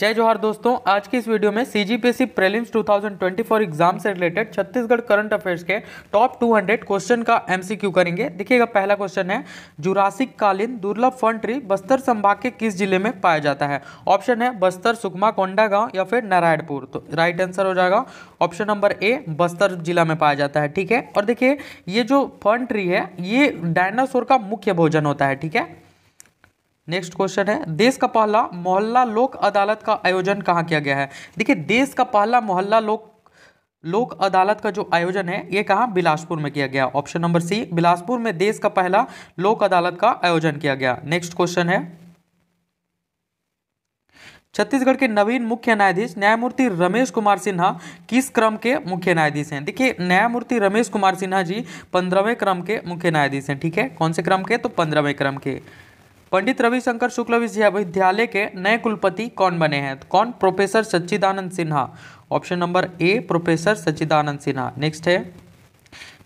जय जोहार दोस्तों आज की इस वीडियो में C G P S C prelims for exam से रिलेटेड छत्तीसगढ़ करंट अफेयर्स के टॉप टू हंड्रेड क्वेश्चन का एमसीक्यू करेंगे देखिएगा पहला क्वेश्चन है जुरासिक कालीन दुर्लभ फन ट्री बस्तर संभाग के किस जिले में पाया जाता है ऑप्शन है बस्तर सुकमा कोंडा या फिर नारायणपुर तो राइट आंसर हो जाएगा ऑप्शन नंबर ए बस्तर जिला में पाया जाता है ठीक है और देखिए ये जो फन ट्री है ये डायनासोर का मुख्य भोजन होता है ठीक है नेक्स्ट क्वेश्चन है देश का पहला मोहल्ला लोक अदालत का आयोजन कहाँ किया गया है देखिए देश का पहला मोहल्ला लोक लोक अदालत का जो आयोजन है ये कहाँ बिलासपुर में किया गया ऑप्शन नंबर सी बिलासपुर में देश का पहला लोक अदालत का आयोजन किया गया नेक्स्ट क्वेश्चन है छत्तीसगढ़ के नवीन मुख्य न्यायाधीश न्यायमूर्ति रमेश कुमार सिन्हा किस क्रम के मुख्य न्यायाधीश हैं देखिए न्यायमूर्ति रमेश कुमार सिन्हा जी पंद्रहवें क्रम के मुख्य न्यायाधीश हैं ठीक है कौन से क्रम के तो पंद्रहवें क्रम के पंडित रविशंकर शुक्ल विश्वविद्यालय के नए कुलपति कौन बने हैं तो कौन professor Sachchidanand Sinha option number A professor Sachchidanand Sinha next है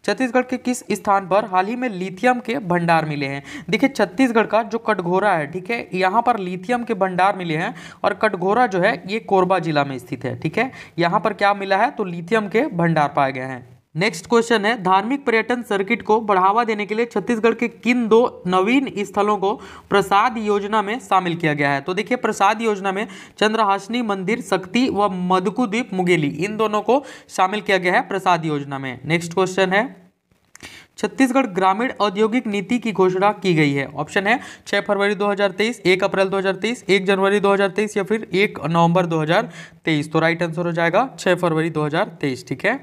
छत्तीसगढ़ के किस स्थान पर हाल ही में लिथियम के भंडार मिले हैं देखिए छत्तीसगढ़ का जो कटघोरा है ठीक है यहाँ पर लिथियम के भंडार मिले हैं और कटघोरा जो है ये कोरबा जिला में स्थित है ठीक है यहाँ पर क्या मिला है तो लिथियम के भंडार पाए गए हैं नेक्स्ट क्वेश्चन है धार्मिक पर्यटन सर्किट को बढ़ावा देने के लिए छत्तीसगढ़ के किन दो नवीन स्थलों को प्रसाद योजना में शामिल किया गया है तो देखिए प्रसाद योजना में चंद्रहासिनी मंदिर शक्ति व मधुकुद्वीप मुगेली इन दोनों को शामिल किया गया है प्रसाद योजना में नेक्स्ट क्वेश्चन है छत्तीसगढ़ ग्रामीण औद्योगिक नीति की घोषणा की गई है ऑप्शन है 6 फरवरी 2023, 1 अप्रैल 2023, 1 जनवरी 2023 या फिर 1 नवंबर 2023 तो राइट आंसर हो जाएगा 6 फरवरी 2023 ठीक है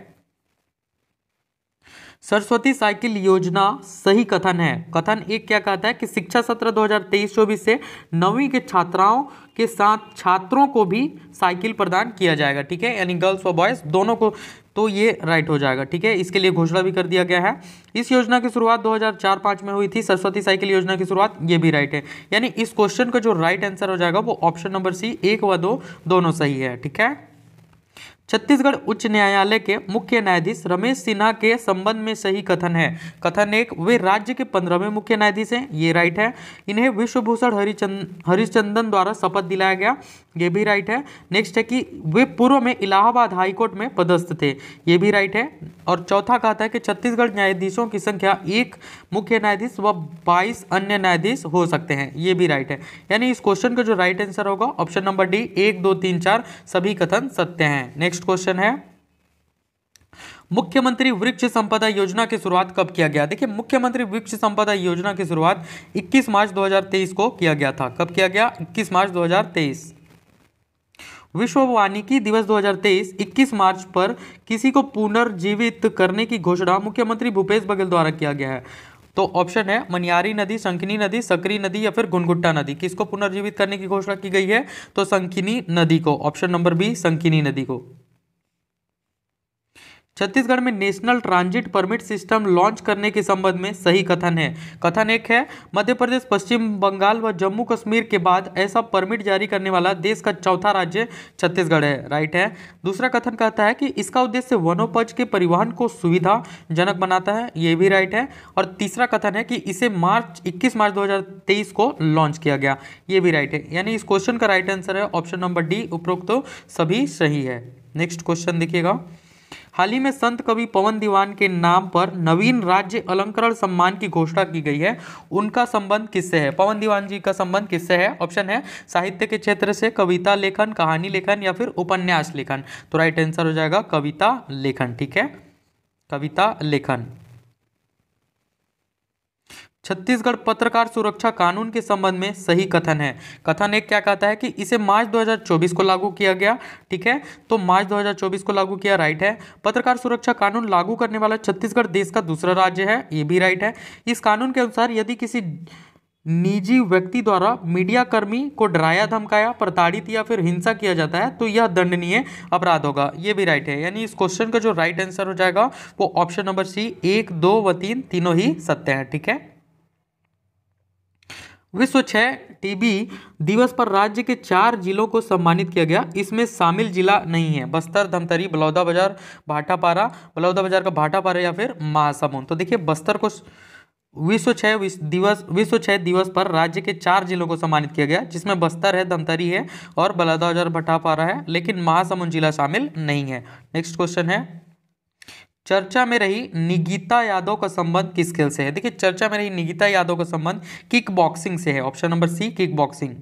सरस्वती साइकिल योजना सही कथन है कथन एक क्या कहता है कि शिक्षा सत्र 2023-24 से नवीं के छात्राओं के साथ छात्रों को भी साइकिल प्रदान किया जाएगा ठीक है यानी गर्ल्स और बॉयज़ दोनों को तो ये राइट हो जाएगा ठीक है इसके लिए घोषणा भी कर दिया गया है इस योजना की शुरुआत 2004-5 में हुई थी सरस्वती साइकिल योजना की शुरुआत ये भी राइट है यानी इस क्वेश्चन का जो राइट आंसर हो जाएगा वो ऑप्शन नंबर सी एक व दो दोनों सही है ठीक है छत्तीसगढ़ उच्च न्यायालय के मुख्य न्यायाधीश रमेश सिन्हा के संबंध में सही कथन है कथन एक वे राज्य के पंद्रहवें मुख्य न्यायाधीश हैं ये राइट है इन्हें विश्वभूषण हरिचंद हरिश्चंदन द्वारा शपथ दिलाया गया ये भी राइट है नेक्स्ट है कि वे पूर्व में इलाहाबाद हाईकोर्ट में पदस्थ थे ये भी राइट है और चौथा कहता है कि छत्तीसगढ़ न्यायाधीशों की संख्या एक मुख्य न्यायाधीश व बाईस अन्य न्यायाधीश हो सकते हैं ये भी राइट है यानी इस क्वेश्चन का जो राइट आंसर होगा ऑप्शन नंबर डी एक दो तीन चार सभी कथन सत्य हैं नेक्स्ट नेक्स्ट क्वेश्चन है मुख्यमंत्री वृक्ष संपदा योजना की शुरुआत कब किया गया देखिए मुख्यमंत्री वृक्ष संपदा योजना की शुरुआत 21 मार्च 2023 को किया गया था कब किया गया 21 मार्च 2023 विश्व वानिकी दिवस 2023 21 मार्च पर किसी को पुनर्जीवित करने की घोषणा मुख्यमंत्री भूपेश बघेल द्वारा किया गया है तो ऑप्शन है मनियारी नदी संकिनी नदी सकरी नदी या फिर गुनगुट्टा नदी किसको पुनर्जीवित करने की घोषणा की गई है तो संकिनी नदी को ऑप्शन नंबर बी संकिनी नदी को छत्तीसगढ़ में national transit permit system launch करने के संबंध में सही कथन है कथन एक है मध्य प्रदेश पश्चिम बंगाल व जम्मू कश्मीर के बाद ऐसा परमिट जारी करने वाला देश का चौथा राज्य छत्तीसगढ़ है राइट है दूसरा कथन कहता है कि इसका उद्देश्य वनोपज के परिवहन को सुविधाजनक बनाता है ये भी राइट है और तीसरा कथन है कि इसे मार्च इक्कीस मार्च दो को लॉन्च किया गया ये भी राइट है यानी इस क्वेश्चन का राइट आंसर है ऑप्शन नंबर डी उपरोक्त सभी सही है नेक्स्ट क्वेश्चन देखिएगा हाल ही में संत कवि पवन दीवान के नाम पर नवीन राज्य अलंकरण सम्मान की घोषणा की गई है उनका संबंध किससे है पवन दीवान जी का संबंध किससे है ऑप्शन है साहित्य के क्षेत्र से कविता लेखन कहानी लेखन या फिर उपन्यास लेखन तो राइट आंसर हो जाएगा कविता लेखन ठीक है कविता लेखन छत्तीसगढ़ पत्रकार सुरक्षा कानून के संबंध में सही कथन है कथन एक क्या कहता है कि इसे मार्च 2024 को लागू किया गया ठीक है तो मार्च 2024 को लागू किया राइट है पत्रकार सुरक्षा कानून लागू करने वाला छत्तीसगढ़ देश का दूसरा राज्य है ये भी राइट है इस कानून के अनुसार यदि किसी निजी व्यक्ति द्वारा मीडिया कर्मी को डराया धमकाया प्रताड़ित या फिर हिंसा किया जाता है तो यह दंडनीय अपराध होगा ये भी राइट है यानी इस क्वेश्चन का जो राइट आंसर हो जाएगा वो ऑप्शन नंबर सी एक दो व तीन तीनों ही सत्य है ठीक है विश्व क्षय टीबी दिवस पर राज्य के चार जिलों को सम्मानित किया गया इसमें शामिल जिला नहीं है बस्तर धमतरी बलौदा बाजार भाटापारा बलौदा बाजार का भाटापारा या फिर महासमुंद तो देखिए बस्तर को विश्व क्षय दिवस विश्व क्षय दिवस पर राज्य के चार जिलों को सम्मानित किया गया जिसमें बस्तर है धमतरी है और बलौदा बाजार भाटापारा है लेकिन महासमुंद जिला शामिल नहीं है नेक्स्ट क्वेश्चन है चर्चा में रही निगीता यादव का संबंध किस खेल से है देखिए चर्चा में रही निगीता यादव का संबंध किक बॉक्सिंग से है option number C kick boxing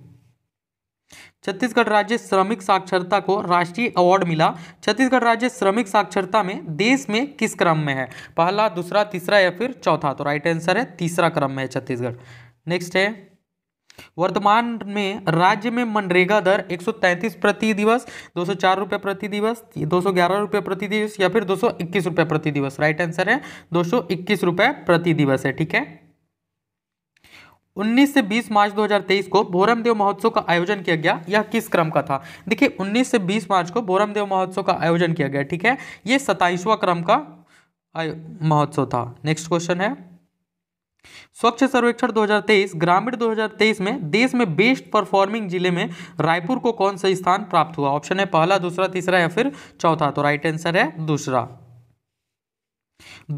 Chhattisgarh राज्य श्रमिक साक्षरता को राष्ट्रीय अवार्ड मिला छत्तीसगढ़ राज्य श्रमिक साक्षरता में देश में किस क्रम में है पहला दूसरा तीसरा या फिर चौथा तो राइट आंसर है तीसरा क्रम में है छत्तीसगढ़ नेक्स्ट है वर्तमान में राज्य में मनरेगा दर 133 प्रति दिवस दो रुपए प्रति दिवस दो रुपए प्रति दिवस या फिर दो सौ प्रति दिवस राइट आंसर है दो रुपए प्रति दिवस है ठीक है 19 से 20 मार्च 2023 को भोरमदेव महोत्सव का आयोजन किया गया यह किस क्रम का था देखिए 19 से 20 मार्च को भोरमदेव महोत्सव का आयोजन किया गया ठीक है यह सताइसवा क्रम का महोत्सव था नेक्स्ट क्वेश्चन है स्वच्छ सर्वेक्षण 2023 ग्रामीण 2023 में देश में बेस्ट परफॉर्मिंग जिले में रायपुर को कौन सा स्थान प्राप्त हुआ ऑप्शन है पहला दूसरा तीसरा या फिर चौथा तो राइट आंसर है दूसरा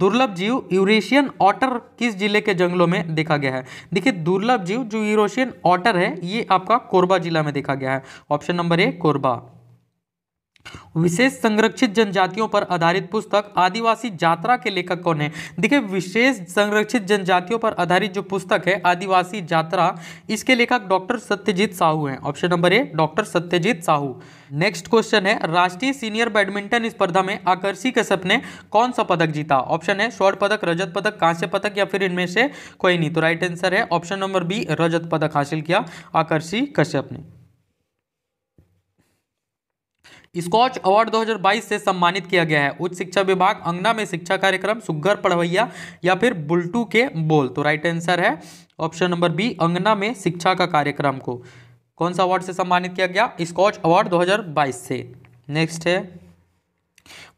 दुर्लभ जीव यूरेशियन ऑटर किस जिले के जंगलों में देखा गया है देखिए दुर्लभ जीव जो यूरोशियन ऑटर है ये आपका कोरबा जिला में देखा गया है ऑप्शन नंबर ए कोरबा विशेष संरक्षित जनजातियों पर आधारित पुस्तक आदिवासी जात्रा के लेखक कौन है देखिए विशेष संरक्षित जनजातियों पर आधारित जो पुस्तक है आदिवासी जात्रा इसके लेखक डॉक्टर सत्यजीत साहू हैं option number A doctor Satyajit Sahu next question है राष्ट्रीय सीनियर बैडमिंटन स्पर्धा में आकर्षी कश्यप ने कौन सा पदक जीता ऑप्शन है स्वर्ण पदक रजत पदक कांस्य पदक या फिर इनमें से कोई नहीं तो राइट आंसर है ऑप्शन नंबर बी रजत पदक हासिल किया आकर्षी कश्यप ने स्कॉच अवार्ड 2022 से सम्मानित किया गया है उच्च शिक्षा विभाग अंगना में शिक्षा कार्यक्रम सुग्घर पढ़वैया या फिर बुलटू के बोल तो राइट आंसर है ऑप्शन नंबर बी अंगना में शिक्षा का कार्यक्रम को कौन सा अवार्ड से सम्मानित किया गया स्कॉच अवार्ड 2022 से नेक्स्ट है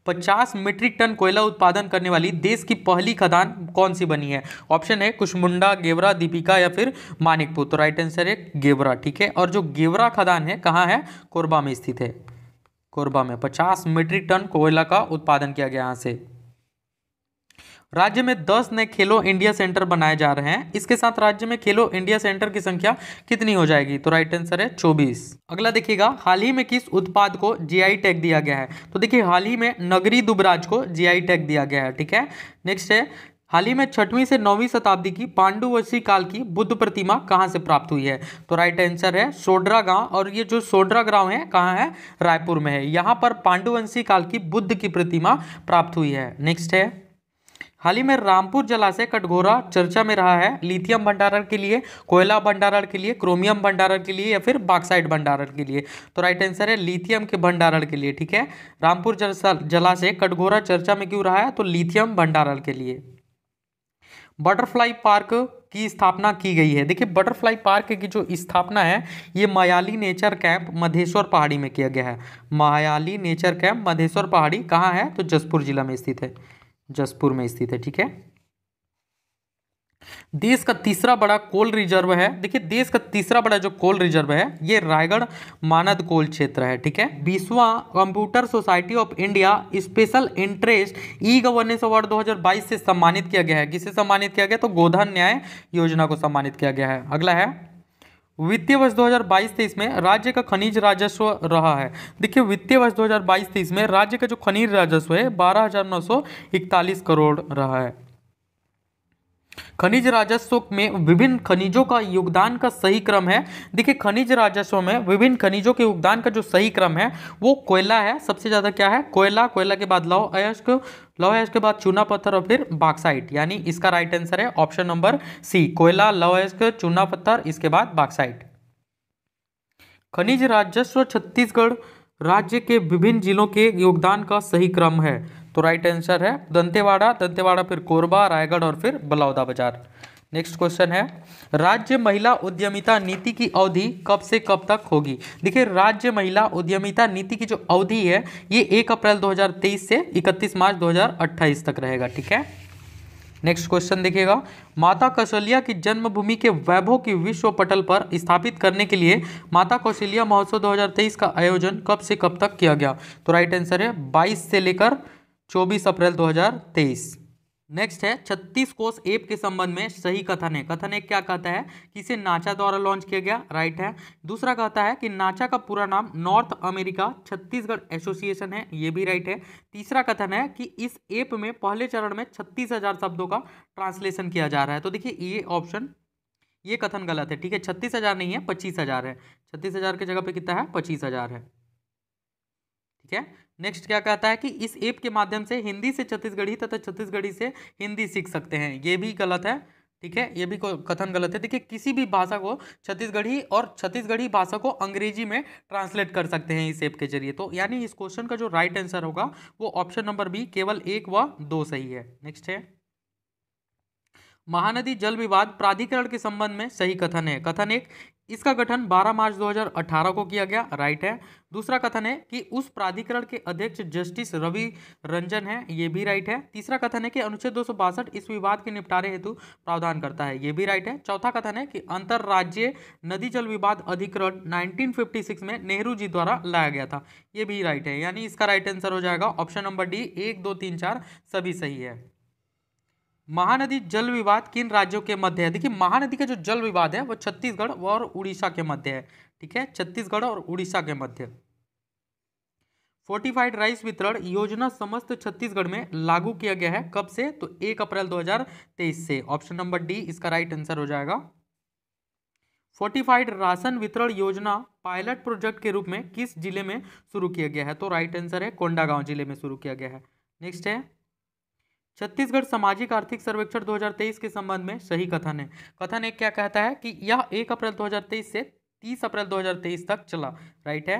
50 मीट्रिक टन कोयला उत्पादन करने वाली देश की पहली खदान कौन सी बनी है ऑप्शन है कुशमुंडा गेवरा दीपिका या फिर मानिकपुर तो राइट आंसर है गेवरा ठीक है और जो गेवरा खदान है कहाँ है कोरबा में स्थित है कोरबा में 50 मीट्रिक टन कोयला का उत्पादन किया गया यहाँ से राज्य में 10 नए खेलो इंडिया सेंटर बनाए जा रहे हैं इसके साथ राज्य में खेलो इंडिया सेंटर की संख्या कितनी हो जाएगी तो राइट आंसर है 24 अगला देखिएगा हाल ही में किस उत्पाद को जीआई टैग दिया गया है तो देखिए हाल ही में नगरी दुबराज को जीआई टैग दिया गया है ठीक है नेक्स्ट है हाल ही में छठवीं से नौवीं शताब्दी की पांडुवंशी काल की बुद्ध प्रतिमा कहाँ से प्राप्त हुई है तो राइट आंसर है सोडरा गांव और ये जो सोडरा गांव है कहाँ है रायपुर में है यहाँ पर पांडुवंशी काल की बुद्ध की प्रतिमा प्राप्त हुई है नेक्स्ट है हाल ही में रामपुर जलाशय कटघोरा चर्चा में रहा है लिथियम भंडारण के लिए कोयला भंडारण के लिए क्रोमियम भंडारण के लिए या फिर बाक्साइड भंडारण के लिए तो राइट आंसर है लिथियम के भंडारण के लिए ठीक है रामपुर जलाशय कटघोरा चर्चा में क्यों रहा है तो लिथियम भंडारण के लिए बटरफ्लाई पार्क की स्थापना की गई है देखिए बटरफ्लाई पार्क की जो स्थापना है ये मायाली नेचर कैंप मधेश्वर पहाड़ी में किया गया है मायाली नेचर कैंप मधेश्वर पहाड़ी कहाँ है तो जसपुर जिला में स्थित है जसपुर में स्थित है ठीक है देश का तीसरा बड़ा कोल रिजर्व है देखिए देश का तीसरा बड़ा जो कोल रिजर्व है ये रायगढ़ मानद कोल क्षेत्र है ठीक है विश्वा computer society of India special interest E governance award 2022 से सम्मानित किया गया है किसे सम्मानित किया गया तो गोधन न्याय योजना को सम्मानित किया गया है अगला है वित्तीय वर्ष 2022 तेईस में राज्य का खनिज राजस्व रहा है देखिए वित्तीय वर्ष 2022 तेईस में राज्य का जो खनिज राजस्व है बारह करोड़ रहा है खनिज राजस्व में विभिन्न खनिजों का योगदान का सही क्रम है देखिए खनिज राजस्व में विभिन्न खनिजों के योगदान का जो सही क्रम है वो कोयला है सबसे ज़्यादा क्या है कोयला कोयला के बाद लौ अयस्क लौ अयस्क के बाद चूना पत्थर और फिर बाक्साइट यानी इसका राइट आंसर है ऑप्शन नंबर सी कोयला लौ अयस्क चूना पत्थर इसके बाद बाक्साइट खनिज राजस्व छत्तीसगढ़ राज्य के विभिन्न जिलों के योगदान का सही क्रम है तो राइट आंसर है दंतेवाड़ा दंतेवाड़ा फिर कोरबा रायगढ़ और फिर बलौदा बाजार नेक्स्ट क्वेश्चन है राज्य महिला उद्यमिता नीति की अवधि कब से कब तक होगी देखिए राज्य महिला उद्यमिता नीति की जो अवधि है ये 1 अप्रैल 2023 से 31 मार्च 2028 तक रहेगा ठीक है नेक्स्ट क्वेश्चन देखिएगा माता कौशल्या की जन्मभूमि के वैभव की विश्व पटल पर स्थापित करने के लिए माता कौशल्या महोत्सव 2023 का आयोजन कब से कब तक किया गया तो राइट आंसर है 22 से लेकर 24 अप्रैल 2023 नेक्स्ट है छत्तीस कोष एप के संबंध में सही कथन है कथन एक क्या कहता है कि इसे नाचा द्वारा लॉन्च किया गया राइट है दूसरा कहता है कि नाचा का पूरा नाम नॉर्थ अमेरिका छत्तीसगढ़ एसोसिएशन है ये भी राइट है तीसरा कथन है कि इस एप में पहले चरण में छत्तीस हजार शब्दों का ट्रांसलेशन किया जा रहा है तो देखिए ये ऑप्शन ये कथन गलत है ठीक है छत्तीस हजार नहीं है पच्चीस हजार है छत्तीस हजार की जगह पे कितना है पच्चीस हजार है ठीक है नेक्स्ट क्या कहता है कि इस ऐप के माध्यम से हिंदी से छत्तीसगढ़ी तथा छत्तीसगढ़ी से हिंदी सीख सकते हैं ये भी गलत है ठीक है ये भी कथन गलत है देखिए किसी भी भाषा को छत्तीसगढ़ी और छत्तीसगढ़ी भाषा को अंग्रेजी में ट्रांसलेट कर सकते हैं इस ऐप के जरिए तो यानी इस क्वेश्चन का जो राइट आंसर होगा वो ऑप्शन नंबर बी केवल एक व दो सही है नेक्स्ट है महानदी जल विवाद प्राधिकरण के संबंध में सही कथन है कथन एक इसका गठन 12 मार्च 2018 को किया गया राइट है दूसरा कथन है कि उस प्राधिकरण के अध्यक्ष जस्टिस रवि रंजन है ये भी राइट है तीसरा कथन है कि अनुच्छेद दो इस विवाद के निपटारे हेतु प्रावधान करता है ये भी राइट है चौथा कथन है कि अंतर्राज्यीय नदी जल विवाद अधिकरण 1956 में नेहरू जी द्वारा लाया गया था ये भी राइट है यानी इसका राइट आंसर हो जाएगा ऑप्शन नंबर डी एक दो तीन चार सभी सही है महानदी जल विवाद किन राज्यों के मध्य है देखिए महानदी का जो जल विवाद है वो छत्तीसगढ़ और उड़ीसा के मध्य है ठीक है छत्तीसगढ़ और उड़ीसा के मध्य फोर्टिफाइड राइस वितरण योजना समस्त छत्तीसगढ़ में लागू किया गया है कब से तो एक अप्रैल 2023 से ऑप्शन नंबर डी इसका राइट आंसर हो जाएगा फोर्टिफाइड राशन वितरण योजना पायलट प्रोजेक्ट के रूप में किस जिले में शुरू किया गया है तो राइट आंसर है कोंडागांव जिले में शुरू किया गया है नेक्स्ट है छत्तीसगढ़ सामाजिक आर्थिक सर्वेक्षण 2023 के संबंध में सही कथन है कथन एक क्या कहता है कि यह एक अप्रैल 2023 से 30 अप्रैल 2023 तक चला राइट है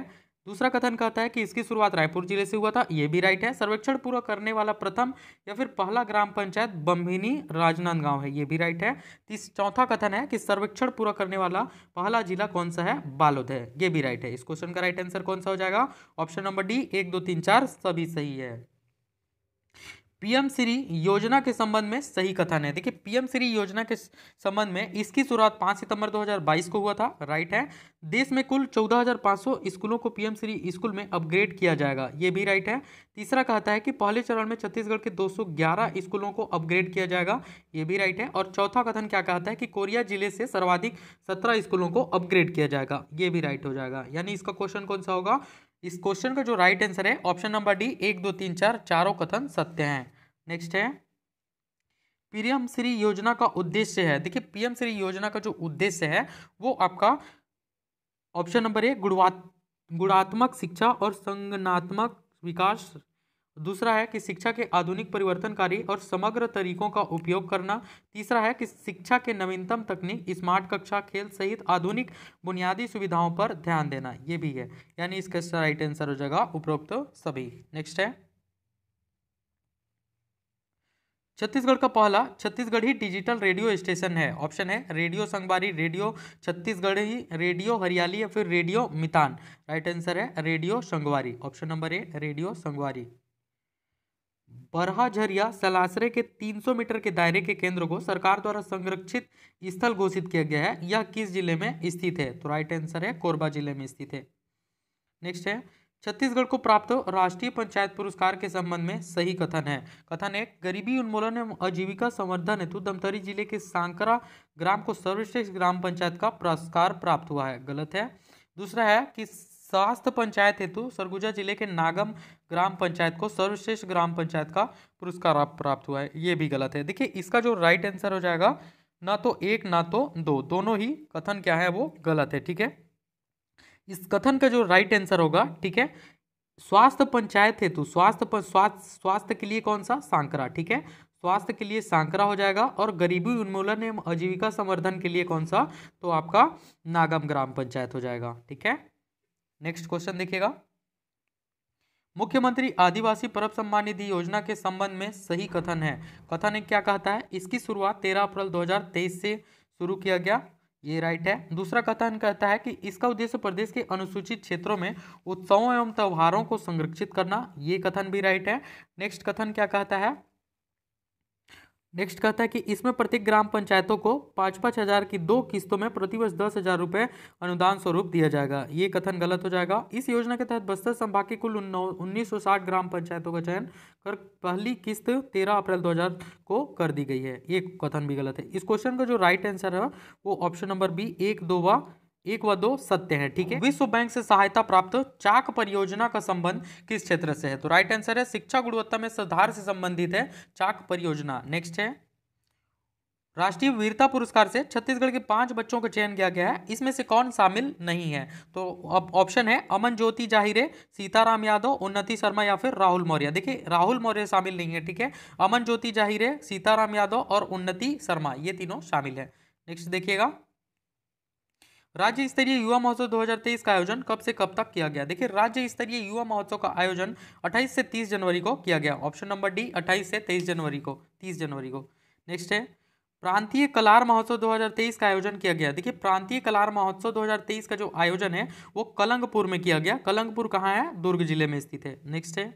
दूसरा कथन कहता है कि इसकी शुरुआत रायपुर जिले से हुआ था यह भी राइट है सर्वेक्षण पूरा करने वाला प्रथम या फिर पहला ग्राम पंचायत बम्भिनी राजनांदगांव है ये भी राइट है तीस चौथा कथन है कि सर्वेक्षण पूरा करने वाला पहला जिला कौन सा है बालोद है ये भी राइट है इस क्वेश्चन का राइट आंसर कौन सा हो जाएगा ऑप्शन नंबर डी एक दो तीन चार सभी सही है पीएम श्री योजना के संबंध में सही कथन है देखिए पीएम श्री योजना के संबंध में इसकी शुरुआत 5 सितंबर 2022 को हुआ था राइट है देश में कुल 14,500 स्कूलों को पीएम श्री स्कूल में अपग्रेड किया जाएगा ये भी राइट है तीसरा कहता है कि पहले चरण में छत्तीसगढ़ के 211 स्कूलों को अपग्रेड किया जाएगा ये भी राइट है और चौथा कथन क्या कहता है कि कोरिया जिले से सर्वाधिक सत्रह स्कूलों को अपग्रेड किया जाएगा ये भी राइट हो जाएगा यानी इसका क्वेश्चन कौन सा होगा इस क्वेश्चन का जो राइट आंसर है ऑप्शन नंबर डी एक दो तीन चार चारों कथन सत्य हैं नेक्स्ट है पीएम श्री योजना का उद्देश्य है देखिए पीएम श्री योजना का जो उद्देश्य है वो आपका ऑप्शन नंबर ए गुणवा गुणात्मक शिक्षा और संगनात्मक विकास दूसरा है कि शिक्षा के आधुनिक परिवर्तनकारी और समग्र तरीकों का उपयोग करना तीसरा है कि शिक्षा के नवीनतम तकनीक स्मार्ट कक्षा खेल सहित आधुनिक बुनियादी सुविधाओं पर ध्यान देना ये भी है यानी इसका राइट आंसर हो जाएगा उपरोक्त तो सभी नेक्स्ट है छत्तीसगढ़ का पहला छत्तीसगढ़ ही डिजिटल रेडियो स्टेशन है ऑप्शन है रेडियो संगवारी रेडियो छत्तीसगढ़ ही रेडियो हरियाली या फिर रेडियो मितान राइट आंसर है radio Sangwari option number A radio Sangwari बरहा झरिया सलासरे के 300 मीटर के दायरे के केंद्र को सरकार द्वारा संरक्षित स्थल घोषित किया गया है यह किस जिले में स्थित है तो राइट आंसर है कोरबा जिले में स्थित है नेक्स्ट है छत्तीसगढ़ को प्राप्त राष्ट्रीय पंचायत पुरस्कार के संबंध में सही कथन है कथन एक गरीबी उन्मूलन एवं आजीविका संवर्धन हेतु धमतरी जिले के सांकरा ग्राम को सर्वश्रेष्ठ ग्राम पंचायत का पुरस्कार प्राप्त हुआ है गलत है दूसरा है कि स्वास्थ्य पंचायत हेतु सरगुजा जिले के नागम ग्राम पंचायत को सर्वश्रेष्ठ ग्राम पंचायत का पुरस्कार प्राप्त हुआ है ये भी गलत है देखिए इसका जो राइट आंसर हो जाएगा ना तो एक ना तो दो दोनों ही कथन क्या है वो गलत है ठीक है इस कथन का जो राइट आंसर होगा ठीक है स्वास्थ्य पंचायत हेतु स्वास्थ्य पर स्वास्थ्य स्वास्थ्य के लिए कौन सा सांकरा ठीक है स्वास्थ्य के लिए सांकरा हो जाएगा और गरीबी उन्मूलन एवं आजीविका संवर्धन के लिए कौन सा तो आपका नागम ग्राम पंचायत हो जाएगा ठीक है नेक्स्ट क्वेश्चन देखिएगा मुख्यमंत्री आदिवासी परब सम्मान निधि योजना के संबंध में सही कथन है कथन क्या कहता है इसकी शुरुआत 13 अप्रैल 2023 से शुरू किया गया ये राइट है दूसरा कथन कहता है कि इसका उद्देश्य प्रदेश के अनुसूचित क्षेत्रों में उत्सवों एवं त्यौहारों को संरक्षित करना ये कथन भी राइट है नेक्स्ट कथन क्या कहता है नेक्स्ट कहता है कि इसमें प्रत्येक ग्राम पंचायतों को पाँच पाँच हज़ार की दो किस्तों में प्रतिवर्ष दस हज़ार रुपये अनुदान स्वरूप दिया जाएगा ये कथन गलत हो जाएगा इस योजना के तहत बस्तर संभाग के कुल उन्नीस सौ साठ ग्राम पंचायतों का चयन कर पहली किस्त तेरह अप्रैल दो हज़ार को कर दी गई है ये कथन भी गलत है इस क्वेश्चन का जो राइट आंसर है वो ऑप्शन नंबर बी एक दो व एक व दो सत्य है ठीक है विश्व बैंक से सहायता प्राप्त चाक परियोजना का संबंध किस क्षेत्र से है तो राइट आंसर है शिक्षा गुणवत्ता में सुधार से संबंधित है चाक परियोजना नेक्स्ट है राष्ट्रीय वीरता पुरस्कार से छत्तीसगढ़ के पांच बच्चों का चयन किया गया है इसमें से कौन शामिल नहीं है तो अब ऑप्शन है अमन ज्योति जाहिरे सीताराम यादव उन्नति शर्मा या फिर राहुल मौर्य देखिए राहुल मौर्य शामिल नहीं है ठीक है अमन ज्योति जाहिरे सीताराम यादव और उन्नति शर्मा ये तीनों शामिल है नेक्स्ट देखिएगा राज्य स्तरीय युवा महोत्सव 2023 का आयोजन कब से कब तक किया गया देखिए राज्य स्तरीय युवा महोत्सव का आयोजन 28 से 30 जनवरी को किया गया ऑप्शन नंबर डी 28 से 23 जनवरी को 30 जनवरी को नेक्स्ट है प्रांतीय कलार महोत्सव 2023 का आयोजन किया गया देखिए प्रांतीय कलार महोत्सव 2023 का जो आयोजन है वो कलंगपुर में किया गया कलंगपुर कहाँ है दुर्ग जिले में स्थित है नेक्स्ट है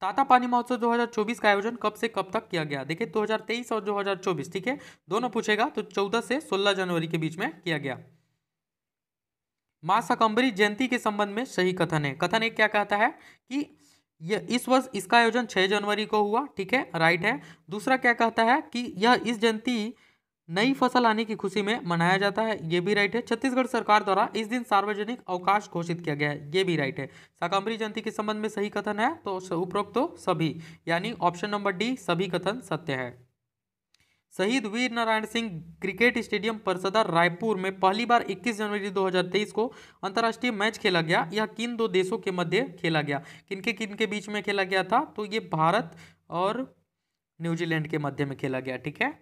ताता पानी महोत्सव 2024 का आयोजन कब से कब तक किया गया देखिए 2023 और 2024 ठीक है दोनों पूछेगा तो 14 से 16 जनवरी के बीच में किया गया माँ सकम्बरी जयंती के संबंध में सही कथन है कथन एक क्या कहता है कि यह इस वर्ष इसका आयोजन 6 जनवरी को हुआ ठीक है राइट है दूसरा क्या कहता है कि यह इस जयंती नई फसल आने की खुशी में मनाया जाता है ये भी राइट है छत्तीसगढ़ सरकार द्वारा इस दिन सार्वजनिक अवकाश घोषित किया गया है ये भी राइट है शाकंबरी जयंती के संबंध में सही कथन है तो उपरोक्त तो सभी यानी ऑप्शन नंबर डी सभी कथन सत्य है शहीद वीर नारायण सिंह क्रिकेट स्टेडियम परसदा रायपुर में पहली बार 21 जनवरी 2023 को अंतर्राष्ट्रीय मैच खेला गया यह किन दो देशों के मध्य खेला गया किनके किनके बीच में खेला गया था तो ये भारत और न्यूजीलैंड के मध्य में खेला गया ठीक है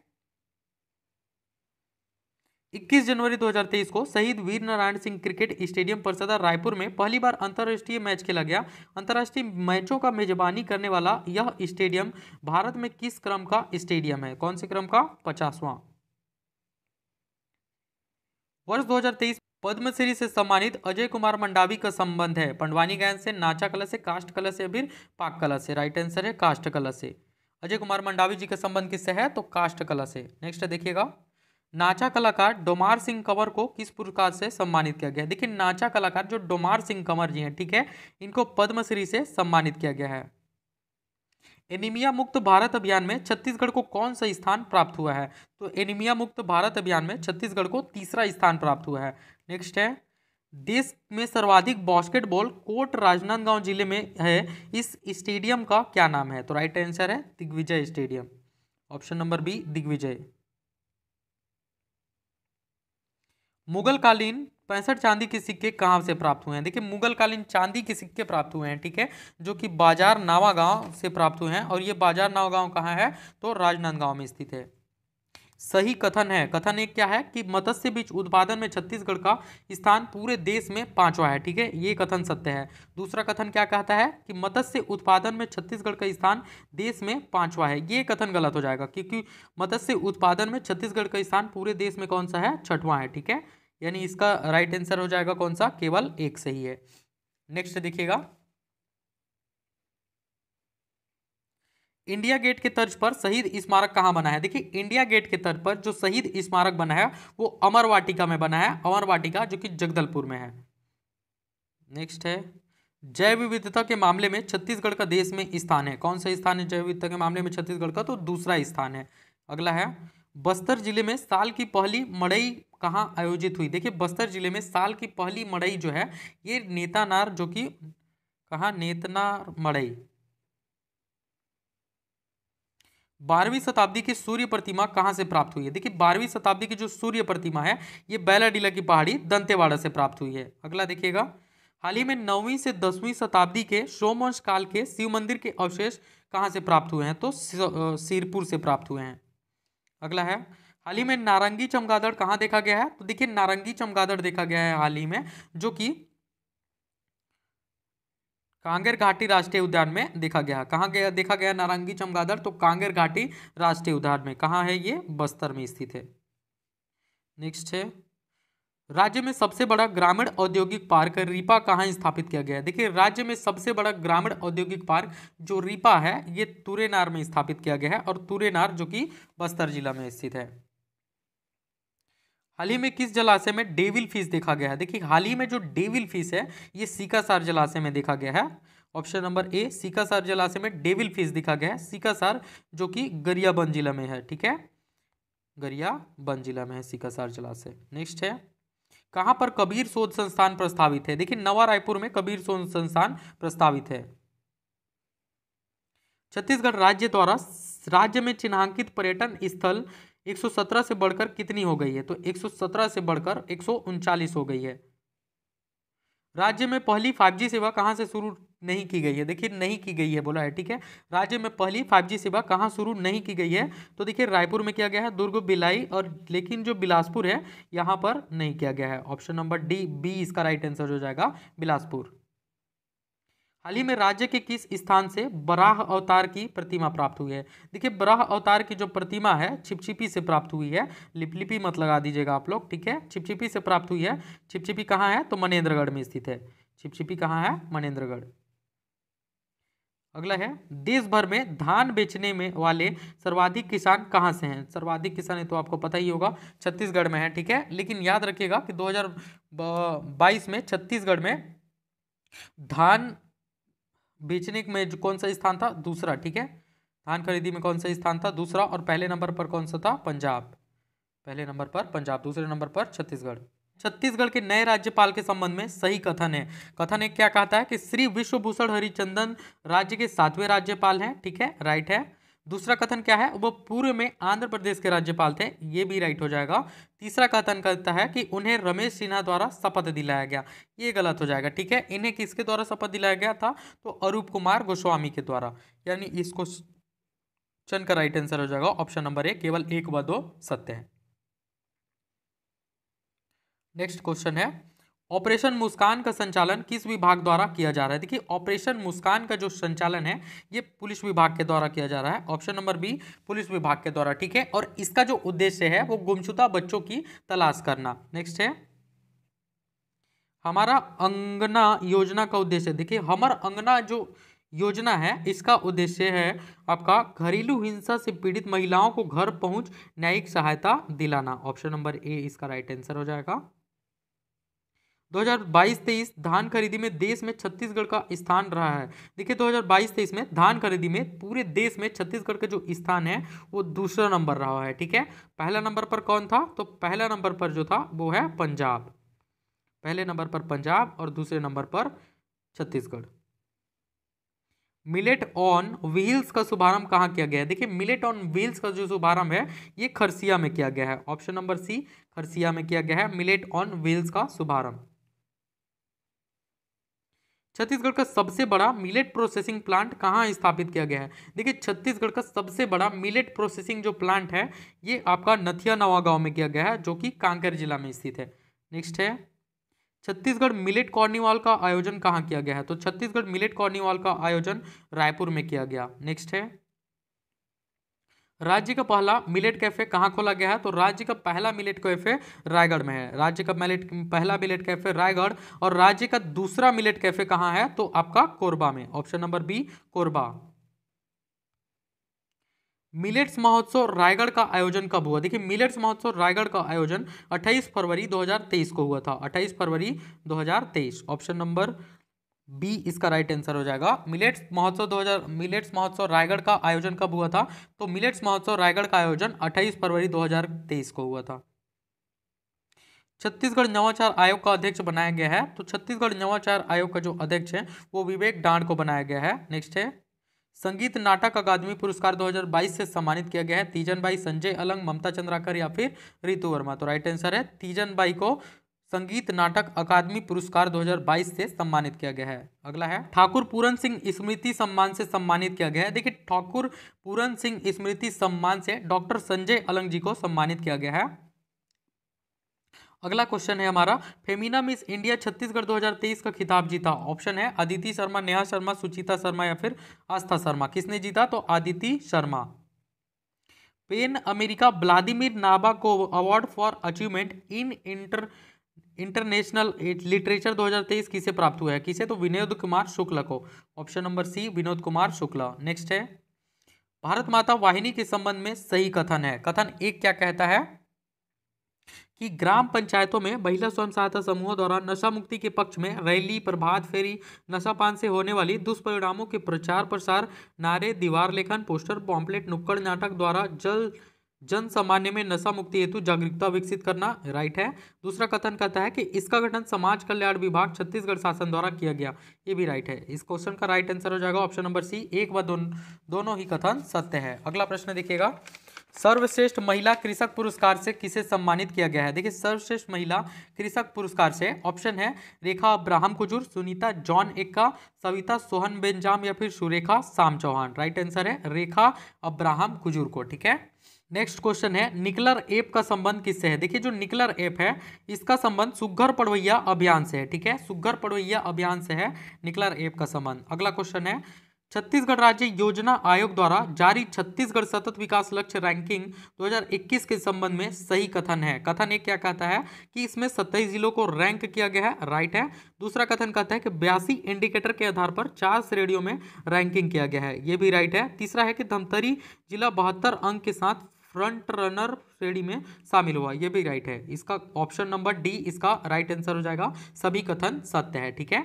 21 जनवरी 2023 को शहीद वीर नारायण सिंह क्रिकेट स्टेडियम परसदा रायपुर में पहली बार अंतर्राष्ट्रीय मैच खेला गया अंतर्राष्ट्रीय मैचों का मेजबानी करने वाला यह स्टेडियम भारत में किस क्रम का स्टेडियम है कौन से क्रम का पचासवां वर्ष 2023 पद्मश्री से सम्मानित अजय कुमार मंडावी का संबंध है पंडवानी गायन से नाचा कला से कास्ट कला से अभी पाक कला से राइट आंसर है कास्ट कला से अजय कुमार मंडावी जी का संबंध किससे है तो कास्ट कला से नेक्स्ट देखिएगा नाचा कलाकार डोमार सिंह कंवर को किस पुरस्कार से सम्मानित किया गया है देखिए नाचा कलाकार जो डोमार सिंह कंवर जी हैं ठीक है इनको पद्मश्री से सम्मानित किया गया है एनीमिया मुक्त भारत अभियान में छत्तीसगढ़ को कौन सा स्थान प्राप्त हुआ है तो एनीमिया मुक्त भारत अभियान में छत्तीसगढ़ को तीसरा स्थान प्राप्त हुआ है नेक्स्ट है देश में सर्वाधिक बास्केटबॉल कोट राजनांदगांव जिले में है इस स्टेडियम का क्या नाम है तो राइट आंसर है Digvijay stadium option number B Digvijay मुगल कालीन पैंसठ चांदी के सिक्के कहाँ से प्राप्त हुए हैं देखिए मुगल कालीन चांदी के सिक्के प्राप्त हुए हैं ठीक है जो कि बाजार नावा गांव से प्राप्त हुए हैं और ये बाजार नावा गांव कहाँ है तो राजनांदगांव में स्थित है सही कथन है कथन एक क्या है कि मत्स्य बीज उत्पादन में छत्तीसगढ़ का स्थान पूरे देश में पांचवा है ठीक है ये कथन सत्य है दूसरा कथन क्या कहता है कि मत्स्य उत्पादन में छत्तीसगढ़ का स्थान देश में पांचवा है ये कथन गलत हो जाएगा क्योंकि मत्स्य उत्पादन में छत्तीसगढ़ का स्थान पूरे देश में कौन सा है छठवा है ठीक है यानी इसका राइट आंसर हो जाएगा कौन सा केवल एक सही है नेक्स्ट देखिएगा इंडिया गेट के तर्ज पर शहीद स्मारक कहाँ बना है देखिए इंडिया गेट के तर्ज पर जो शहीद स्मारक बना है वो अमर वाटिका में बना है अमर वाटिका जो कि जगदलपुर में है नेक्स्ट है जैव विविधता के मामले में छत्तीसगढ़ का देश में स्थान है कौन सा स्थान है जैव विविधता के मामले में छत्तीसगढ़ का तो दूसरा स्थान है अगला है बस्तर जिले में साल की पहली मड़ई कहाँ आयोजित हुई देखिए बस्तर जिले में साल की पहली मड़ई जो है ये नेतानार जो कि कहाँ नेतनार मड़ई बारहवीं शताब्दी की सूर्य प्रतिमा कहाँ से प्राप्त हुई है देखिए बारहवीं शताब्दी की जो सूर्य प्रतिमा है ये बैलाडीला की पहाड़ी दंतेवाड़ा से प्राप्त हुई है अगला देखिएगा हाल ही में नौवीं से दसवीं शताब्दी के सोमवंश काल के शिव मंदिर के अवशेष कहाँ से प्राप्त हुए हैं तो सिरपुर से प्राप्त हुए हैं अगला है हाल ही में नारंगी चमगादड़ कहाँ देखा गया है तो देखिए नारंगी चमगादड़ देखा गया है हाल ही में जो कि कांगेर घाटी राष्ट्रीय उद्यान में देखा गया कहाँ गया देखा गया नारंगी चमगादड़ तो कांगेर घाटी राष्ट्रीय उद्यान में कहाँ है ये बस्तर में स्थित है नेक्स्ट है राज्य में सबसे बड़ा ग्रामीण औद्योगिक पार्क रीपा कहाँ स्थापित किया गया है देखिए राज्य में सबसे बड़ा ग्रामीण औद्योगिक पार्क जो रीपा है ये तुरेनार में स्थापित किया गया है और तुरेनार जो कि बस्तर जिला में स्थित है हाल ही में किस जलाशय में डेविल फिश देखा गया है देखिए हाल ही में जो डेविल फिश है ये सीकासार जलाशय में देखा गया है ऑप्शन नंबर ए सीकासार जलाशय में डेविल फिश देखा गया है सीकासार जो कि गरियाबंद जिला में है ठीक है गरियाबंद जिला में है सीकासार जलाशय नेक्स्ट है कहाँ पर कबीर शोध संस्थान प्रस्तावित है देखिए नवा रायपुर में कबीर शोध संस्थान प्रस्तावित है छत्तीसगढ़ राज्य द्वारा राज्य में चिन्हांकित पर्यटन स्थल 117 से बढ़कर कितनी हो गई है तो 117 से बढ़कर एक हो गई है राज्य में पहली 5G सेवा कहाँ से शुरू नहीं की गई है देखिए नहीं की गई है बोला है ठीक है राज्य में पहली 5G सेवा कहाँ शुरू नहीं की गई है तो देखिए रायपुर में किया गया है दुर्ग बिलाई और लेकिन जो बिलासपुर है यहाँ पर नहीं किया गया है ऑप्शन नंबर डी बी इसका राइट आंसर हो जाएगा बिलासपुर हाल ही में राज्य के किस स्थान से बराह अवतार की प्रतिमा प्राप्त हुई है देखिए बराह अवतार की जो प्रतिमा है छिपछिपी से प्राप्त हुई है लिपलिपी मत लगा दीजिएगा आप लोग ठीक है छिपछिपी से प्राप्त हुई है छिपछिपी कहाँ है तो मनेन्द्रगढ़ में स्थित है छिपछिपी कहाँ है मनेन्द्रगढ़ अगला है देश भर में धान बेचने में वाले सर्वाधिक किसान कहाँ से हैं सर्वाधिक किसान है तो आपको पता ही होगा छत्तीसगढ़ में है ठीक है लेकिन याद रखिएगा कि 2022 में छत्तीसगढ़ में धान बेचने में कौन सा स्थान था दूसरा ठीक है धान खरीदी में कौन सा स्थान था दूसरा और पहले नंबर पर कौन सा था पंजाब पहले नंबर पर पंजाब दूसरे नंबर पर छत्तीसगढ़ छत्तीसगढ़ के नए राज्यपाल के संबंध में सही कथन है कथन एक क्या कहता है कि श्री विश्वभूषण हरिचंदन राज्य के सातवें राज्यपाल हैं ठीक है राइट है दूसरा कथन क्या है वो पूर्व में आंध्र प्रदेश के राज्यपाल थे ये भी राइट हो जाएगा तीसरा कथन कहता है कि उन्हें रमेश सिन्हा द्वारा शपथ दिलाया गया ये गलत हो जाएगा ठीक है इन्हें किसके द्वारा शपथ दिलाया गया था तो अरूप कुमार गोस्वामी के द्वारा यानी इस क्वेश्चन का राइट आंसर हो जाएगा ऑप्शन नंबर ए केवल एक व दो सत्य है नेक्स्ट क्वेश्चन है ऑपरेशन मुस्कान का संचालन किस विभाग द्वारा किया जा रहा है देखिए ऑपरेशन मुस्कान का जो संचालन है ये पुलिस विभाग के द्वारा किया जा रहा है ऑप्शन नंबर बी पुलिस विभाग के द्वारा ठीक है और इसका जो उद्देश्य है वो गुमशुदा बच्चों की तलाश करना नेक्स्ट है हमारा अंगना योजना का उद्देश्य देखिए हमारा अंगना जो योजना है इसका उद्देश्य है आपका घरेलू हिंसा से पीड़ित महिलाओं को घर पहुंच न्यायिक सहायता दिलाना ऑप्शन नंबर ए इसका राइट आंसर हो जाएगा 2022-23 धान खरीदी में देश में छत्तीसगढ़ का स्थान रहा है देखिए 2022-23 में धान खरीदी में पूरे देश में छत्तीसगढ़ का जो स्थान है वो दूसरा नंबर रहा है ठीक है पहला नंबर पर कौन था तो पहला नंबर पर जो था वो है पंजाब पहले नंबर पर पंजाब और दूसरे नंबर पर छत्तीसगढ़ मिलेट ऑन व्हील्स का शुभारंभ कहाँ किया गया है देखिए मिलेट ऑन व्हील्स का जो शुभारंभ है ये खरसिया में किया गया है ऑप्शन नंबर सी खरसिया में किया गया है मिलेट ऑन व्हील्स का शुभारंभ छत्तीसगढ़ का सबसे बड़ा मिलेट प्रोसेसिंग प्लांट कहाँ स्थापित किया गया है देखिए छत्तीसगढ़ का सबसे बड़ा मिलेट प्रोसेसिंग जो प्लांट है ये आपका नथिया नवा गाँव में किया गया है जो कि कांकेर जिला में स्थित है नेक्स्ट है छत्तीसगढ़ मिलेट कॉर्निवाल का आयोजन कहाँ किया गया है तो छत्तीसगढ़ मिलेट कॉर्निवाल का आयोजन रायपुर में किया गया नेक्स्ट है राज्य का पहला मिलेट कैफे कहाँ खोला गया है तो राज्य का पहला मिलेट कैफे रायगढ़ में है राज्य का मिलेट पहला मिलेट कैफे रायगढ़ और राज्य का दूसरा मिलेट कैफे कहाँ है तो आपका कोरबा में option number B Korba millets महोत्सव रायगढ़ का आयोजन कब हुआ देखिए मिलेट्स महोत्सव रायगढ़ का आयोजन 28 फरवरी 2023 को हुआ था 28 फरवरी 2023 ऑप्शन नंबर बी इसका राइट आंसर हो जाएगा मिलेट्स महोत्सव 2000 मिलेट्स महोत्सव रायगढ़ का आयोजन कब हुआ था तो मिलेट्स महोत्सव रायगढ़ का आयोजन 28 फरवरी 2023 को हुआ था छत्तीसगढ़ नवाचार आयोग का अध्यक्ष बनाया गया है तो छत्तीसगढ़ नवाचार आयोग का जो अध्यक्ष है वो विवेक डांड को बनाया गया है नेक्स्ट है संगीत नाटक अकादमी पुरस्कार 2022 से सम्मानित किया गया है तीजन भाई संजय अलंग ममता चंद्राकर या फिर रितु वर्मा तो राइट आंसर है तीजन भाई को संगीत नाटक अकादमी पुरस्कार 2022 से सम्मानित किया गया है अगला है ठाकुर पूरन सिंह स्मृति सम्मान से सम्मानित किया गया है देखिए ठाकुर पूरन सिंह स्मृति सम्मान से डॉक्टर संजय अलंग जी को सम्मानित किया गया है अगला क्वेश्चन है हमारा फेमिना मिस इंडिया छत्तीसगढ़ 2023 का खिताब जीता ऑप्शन है आदिति शर्मा नेहा शर्मा सुचिता शर्मा या फिर आस्था शर्मा किसने जीता तो Aditi Sharma pen America Vladimir Nabokov को award for achievement in inter international literature 2023 किसे प्राप्त हुआ है किसे तो विनोद कुमार शुक्ला को option number C Vinod Kumar Shukla next है भारत माता वाहिनी के संबंध में सही कथन है कथन एक क्या कहता है कि ग्राम पंचायतों में महिला स्वयं सहायता समूहों द्वारा नशा मुक्ति के पक्ष में रैली प्रभात फेरी नशापान से होने वाली दुष्परिणामों के प्रचार प्रसार नारे दीवार लेखन पोस्टर पॉम्पलेट नुक्कड़ नाटक द्वारा जल जन सामान्य में नशा मुक्ति हेतु जागरूकता विकसित करना राइट है दूसरा कथन कहता है कि इसका गठन समाज कल्याण विभाग छत्तीसगढ़ शासन द्वारा किया गया ये भी राइट है इस क्वेश्चन का राइट आंसर हो जाएगा ऑप्शन नंबर सी एक व दोन, दोनों ही कथन सत्य है अगला प्रश्न देखिएगा सर्वश्रेष्ठ महिला कृषक पुरस्कार से किसे सम्मानित किया गया है देखिए सर्वश्रेष्ठ महिला कृषक पुरस्कार से ऑप्शन है Rekha Abraham Kujur Sunita John Ekka Savita Sohan Benjamin या फिर सुरेखा शाम चौहान राइट आंसर है रेखा अब्राहम कुजूर को ठीक है नेक्स्ट क्वेश्चन है निकलर एप का संबंध किससे है देखिए जो निकलर एप है इसका संबंध सुग्घर पड़वैया अभियान से है ठीक है सुग्घर पड़वैया अभियान से है निकलर एप का संबंध अगला क्वेश्चन है छत्तीसगढ़ राज्य योजना आयोग द्वारा जारी छत्तीसगढ़ सतत विकास लक्ष्य रैंकिंग 2021 के संबंध में सही कथन है कथन एक क्या कहता है कि इसमें सत्ताईस जिलों को रैंक किया गया है राइट है दूसरा कथन कहता है कि बयासी इंडिकेटर के आधार पर चार श्रेणियों में रैंकिंग किया गया है ये भी राइट है तीसरा है कि धमतरी जिला बहत्तर अंक के साथ फ्रंट रनर श्रेणी में शामिल हुआ यह भी राइट है इसका ऑप्शन नंबर डी इसका राइट आंसर हो जाएगा सभी कथन सत्य है ठीक है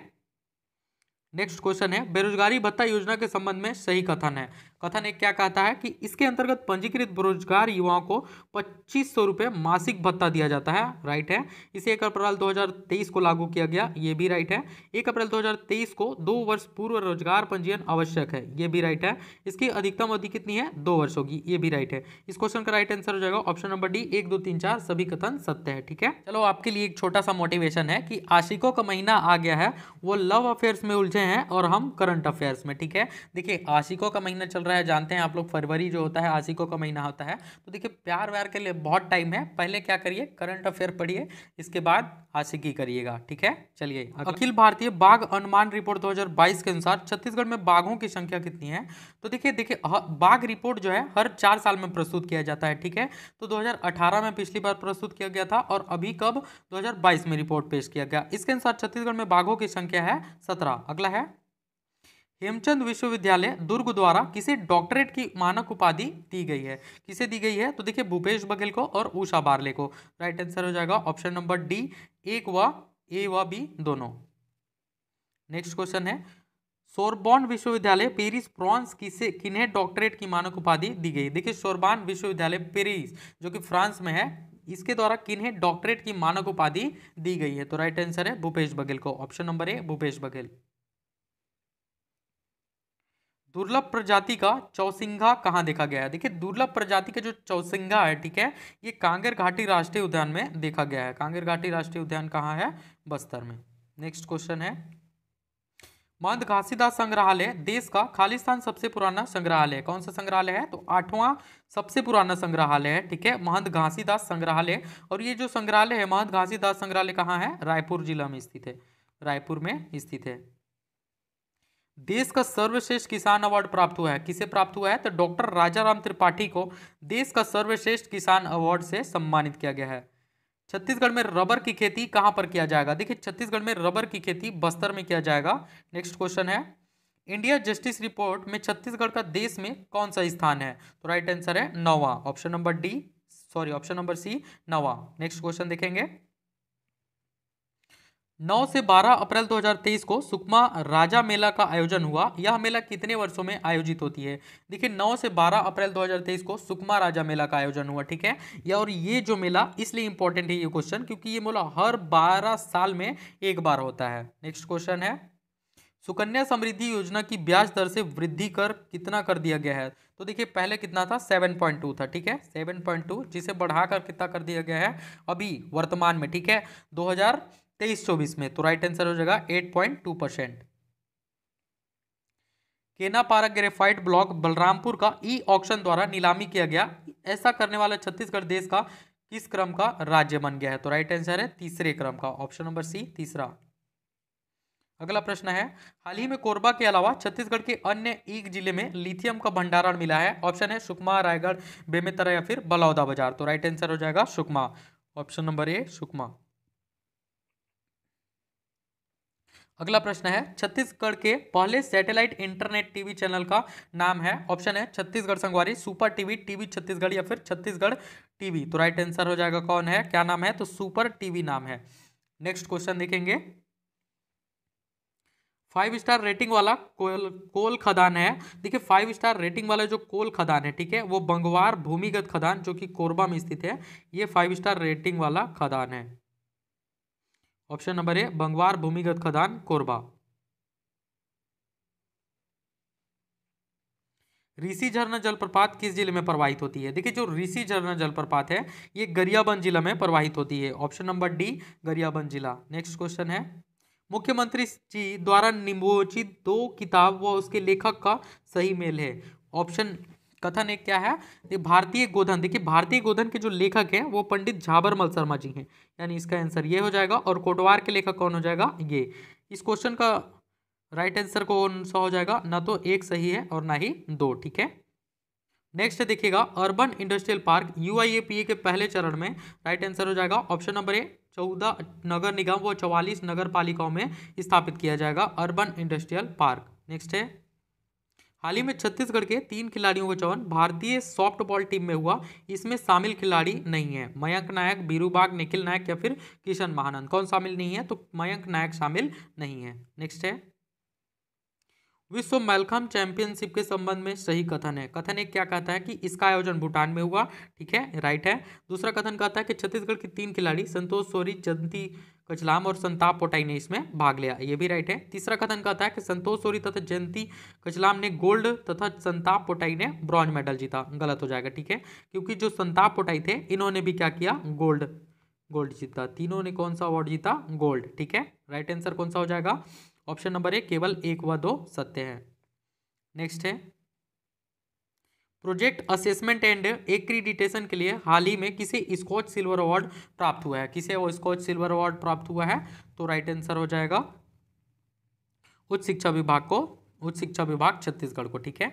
नेक्स्ट क्वेश्चन है बेरोजगारी भत्ता योजना के संबंध में सही कथन है कथन एक क्या कहता है कि इसके अंतर्गत पंजीकृत बेरोजगार युवाओं को पच्चीस सौ रुपये मासिक भत्ता दिया जाता है राइट है इसे एक अप्रैल 2023 को लागू किया गया ये भी राइट है एक अप्रैल 2023 को दो वर्ष पूर्व रोजगार पंजीयन आवश्यक है ये भी राइट है इसकी अधिकतम अवधि कितनी है दो वर्ष होगी ये भी राइट है इस क्वेश्चन का राइट आंसर हो जाएगा ऑप्शन नंबर डी एक दो तीन चार सभी कथन सत्य है ठीक है चलो आपके लिए एक छोटा सा मोटिवेशन है कि आशिकों का महीना आ गया है वो लव अफेयर्स में उलझे हैं और हम करंट अफेयर्स में ठीक है देखिए आशिकों का महीना चल रहा है जानते हैं आप लोग फरवरी जो होता है आशिकों का महीना होता है तो देखिए प्यार व्यार के लिए बहुत टाइम है पहले क्या करिए करंट अफेयर पढ़िए इसके बाद आशिकी करिएगा ठीक है चलिए अखिल भारतीय बाघ अनुमान रिपोर्ट दो के अनुसार छत्तीसगढ़ में बाघों की संख्या कितनी है तो देखिए देखिए बाघ रिपोर्ट जो है हर चार साल में प्रस्तुत किया जाता है ठीक है तो दो में पिछली बार प्रस्तुत किया गया था और अभी कब दो में रिपोर्ट पेश किया गया इसके अनुसार छत्तीसगढ़ में बाघों की संख्या है सत्रह अगला है हेमचंद विश्वविद्यालय दुर्ग द्वारा किसे डॉक्टरेट की मानक उपाधि दी गई है किसे दी गई है तो देखिए भूपेश बघेल को और उषा बारले को राइट आंसर हो जाएगा ऑप्शन नंबर डी एक व ए व बी दोनों नेक्स्ट क्वेश्चन है सोरबॉन विश्वविद्यालय पेरिस फ्रांस किसे किन्हें डॉक्टरेट की मानक उपाधि दी गई देखिए सोरबान विश्वविद्यालय पेरिस जो कि फ्रांस में है इसके द्वारा किन्हें डॉक्टरेट की मानक उपाधि दी गई है तो राइट आंसर है भूपेश बघेल को option number A Bhupesh Baghel दुर्लभ प्रजाति का चौसिंगा कहाँ देखा गया है देखिए दुर्लभ प्रजाति का जो चौसिंघा है ठीक है ये कांगेर घाटी राष्ट्रीय उद्यान में देखा गया है कांगेर घाटी राष्ट्रीय उद्यान कहाँ है बस्तर में नेक्स्ट क्वेश्चन है महंत घासीदास संग्रहालय देश का खालिस्तान सबसे पुराना संग्रहालय कौन सा संग्रहालय है तो आठवां सबसे पुराना संग्रहालय है ठीक है महंत घासीदास संग्रहालय और ये जो संग्रहालय है महंत घासीदास संग्रहालय कहाँ है रायपुर जिला में स्थित है रायपुर में स्थित है देश का सर्वश्रेष्ठ किसान अवार्ड प्राप्त हुआ है किसे प्राप्त हुआ है तो डॉक्टर राजाराम त्रिपाठी को देश का सर्वश्रेष्ठ किसान अवार्ड से सम्मानित किया गया है छत्तीसगढ़ में रबर की खेती कहां पर किया जाएगा देखिए छत्तीसगढ़ में रबर की खेती बस्तर में किया जाएगा नेक्स्ट क्वेश्चन है इंडिया जस्टिस रिपोर्ट में छत्तीसगढ़ का देश में कौन सा स्थान है तो राइट आंसर है Nava option number D sorry option number C Nava next question देखेंगे 9 से 12 अप्रैल 2023 को सुकमा राजा मेला का आयोजन हुआ यह मेला कितने वर्षों में आयोजित होती है देखिए 9 से 12 अप्रैल 2023 को सुकमा राजा मेला का आयोजन हुआ ठीक है या और ये जो मेला इसलिए इंपॉर्टेंट है ये क्वेश्चन क्योंकि ये मेला हर 12 साल में एक बार होता है नेक्स्ट क्वेश्चन है सुकन्या समृद्धि योजना की ब्याज दर से वृद्धि कर कितना कर दिया गया है तो देखिए पहले कितना था सेवन पॉइंट टू था ठीक है सेवन पॉइंट टू जिसे बढ़ाकर कितना कर दिया गया है अभी वर्तमान में ठीक है दो हजार तेईस चौबीस में तो राइट आंसर हो जाएगा eight point two percent Kenapara graphite block Balrampur का ई e ऑक्शन द्वारा नीलामी किया गया ऐसा करने वाला छत्तीसगढ़ देश का किस क्रम का राज्य बन गया है तो राइट आंसर है तीसरे क्रम का ऑप्शन नंबर सी तीसरा अगला प्रश्न है हाल ही में कोरबा के अलावा छत्तीसगढ़ के अन्य एक जिले में लिथियम का भंडारण मिला है ऑप्शन है सुकमा रायगढ़ बेमेतरा या फिर बलौदा बाजार तो राइट आंसर हो जाएगा Sukma option number A Sukma अगला प्रश्न है छत्तीसगढ़ के पहले सैटेलाइट इंटरनेट टीवी चैनल का नाम है ऑप्शन है छत्तीसगढ़ संगवारी सुपर टीवी टीवी छत्तीसगढ़ या फिर छत्तीसगढ़ टीवी तो राइट आंसर हो जाएगा कौन है क्या नाम है तो सुपर टीवी नाम है नेक्स्ट क्वेश्चन देखेंगे फाइव स्टार रेटिंग वाला कोल कोल खदान है देखिए फाइव स्टार रेटिंग वाला जो कोल खदान है ठीक है वो बंगवार भूमिगत खदान जो कि कोरबा में स्थित है ये फाइव स्टार रेटिंग वाला खदान है ऑप्शन नंबर ए बंगवार भूमिगत खदान कोरबा ऋषि झरना जलप्रपात किस जिले में प्रवाहित होती है देखिए जो ऋषि झरना जलप्रपात है ये गरियाबंद जिला में प्रवाहित होती है ऑप्शन नंबर डी गरियाबंद जिला नेक्स्ट क्वेश्चन है मुख्यमंत्री जी द्वारा निमोचित दो किताब व उसके लेखक का सही मेल है ऑप्शन कथन एक क्या है भारतीय गोधन देखिए भारतीय गोधन के जो लेखक हैं वो पंडित झाबरमल शर्मा जी हैं यानी इसका आंसर ये हो जाएगा और कोटवार के लेखक कौन हो जाएगा ये इस क्वेश्चन का राइट आंसर कौन सा हो जाएगा ना तो एक सही है और ना ही दो ठीक है नेक्स्ट देखिएगा अर्बन इंडस्ट्रियल पार्क यू के पहले चरण में राइट आंसर हो जाएगा ऑप्शन नंबर ए चौदह नगर निगम व चौवालीस नगर पालिकाओं में स्थापित किया जाएगा अर्बन इंडस्ट्रियल पार्क नेक्स्ट है हाल ही में छत्तीसगढ़ के तीन खिलाड़ियों का चयन भारतीय सॉफ्टबॉल टीम में हुआ इसमें शामिल खिलाड़ी नहीं है मयंक नायक बीरू बाग निखिल नायक या फिर किशन महानंद कौन शामिल नहीं है तो मयंक नायक शामिल नहीं है नेक्स्ट है विश्व मेलखम चैंपियनशिप के संबंध में सही कथन है कथन एक क्या कहता है कि इसका आयोजन भूटान में हुआ ठीक है राइट है दूसरा कथन कहता है कि छत्तीसगढ़ के तीन खिलाड़ी संतोष सोरी जयंती कचलाम और संताप पोटाई ने इसमें भाग लिया ये भी राइट है तीसरा कथन कहता है कि संतोष सोरी तथा जयंती कचलाम ने गोल्ड तथा संताप पोटाई ने ब्रॉन्ज मेडल जीता गलत हो जाएगा ठीक है क्योंकि जो संताप पोटाई थे इन्होंने भी क्या किया गोल्ड गोल्ड जीता तीनों ने कौन सा अवार्ड जीता गोल्ड ठीक है राइट आंसर कौन सा हो जाएगा ऑप्शन नंबर ए केवल एक व दो सत्य है नेक्स्ट है प्रोजेक्ट असेसमेंट एंड एक्रीडिटेशन के लिए हाल ही में किसे स्कॉच सिल्वर अवार्ड प्राप्त हुआ है किसे वो स्कॉच सिल्वर अवार्ड प्राप्त हुआ है तो राइट आंसर हो जाएगा उच्च शिक्षा विभाग को उच्च शिक्षा विभाग छत्तीसगढ़ को ठीक है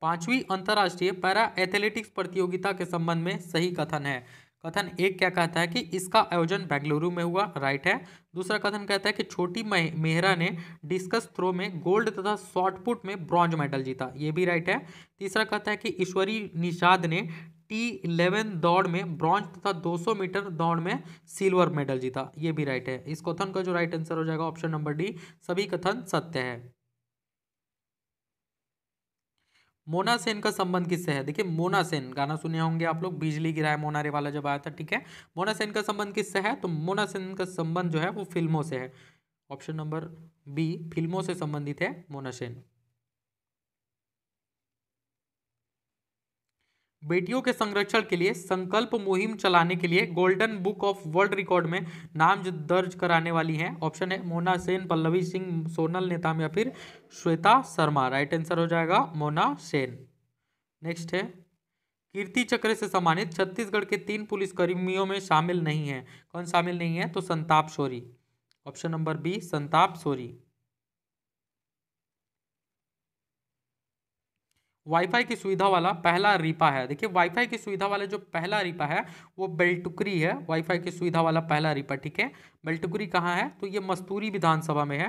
पांचवी अंतर्राष्ट्रीय पैरा एथलेटिक्स प्रतियोगिता के संबंध में सही कथन है कथन एक क्या कहता है कि इसका आयोजन बेंगलुरु में हुआ राइट है दूसरा कथन कहता है कि छोटी मेहरा ने डिस्कस थ्रो में गोल्ड तथा शॉर्टपुट में ब्रॉन्ज मेडल जीता ये भी राइट है तीसरा कहता है कि ईश्वरी निषाद ने टी इलेवन दौड़ में ब्रॉन्ज तथा 200 मीटर दौड़ में सिल्वर मेडल जीता ये भी राइट है इस कथन का जो राइट आंसर हो जाएगा ऑप्शन नंबर डी सभी कथन सत्य है मोना सेन का संबंध किससे है देखिए मोना सेन गाना सुने होंगे आप लोग बिजली गिराए मोनारे वाला जब आया था ठीक है मोना सेन का संबंध किससे है तो मोना सेन का संबंध जो है वो फिल्मों से है ऑप्शन नंबर बी फिल्मों से संबंधित है मोना सेन बेटियों के संरक्षण के लिए संकल्प मुहिम चलाने के लिए golden book of world record में नाम दर्ज कराने वाली हैं ऑप्शन है मोना सेन पल्लवी सिंह सोनल नेताम या फिर श्वेता शर्मा राइट आंसर हो जाएगा मोना सेन नेक्स्ट है कीर्ति चक्र से सम्मानित छत्तीसगढ़ के तीन पुलिसकर्मियों में शामिल नहीं है कौन शामिल नहीं है तो Santap Sori option number B Santap Sori wifi की सुविधा वाला पहला रीपा है देखिए वाईफाई की सुविधा वाला जो पहला रीपा है वो बेलटुकरी है वाईफाई की सुविधा वाला पहला रीपा ठीक है बेलटुकरी कहाँ है तो ये मस्तूरी विधानसभा में है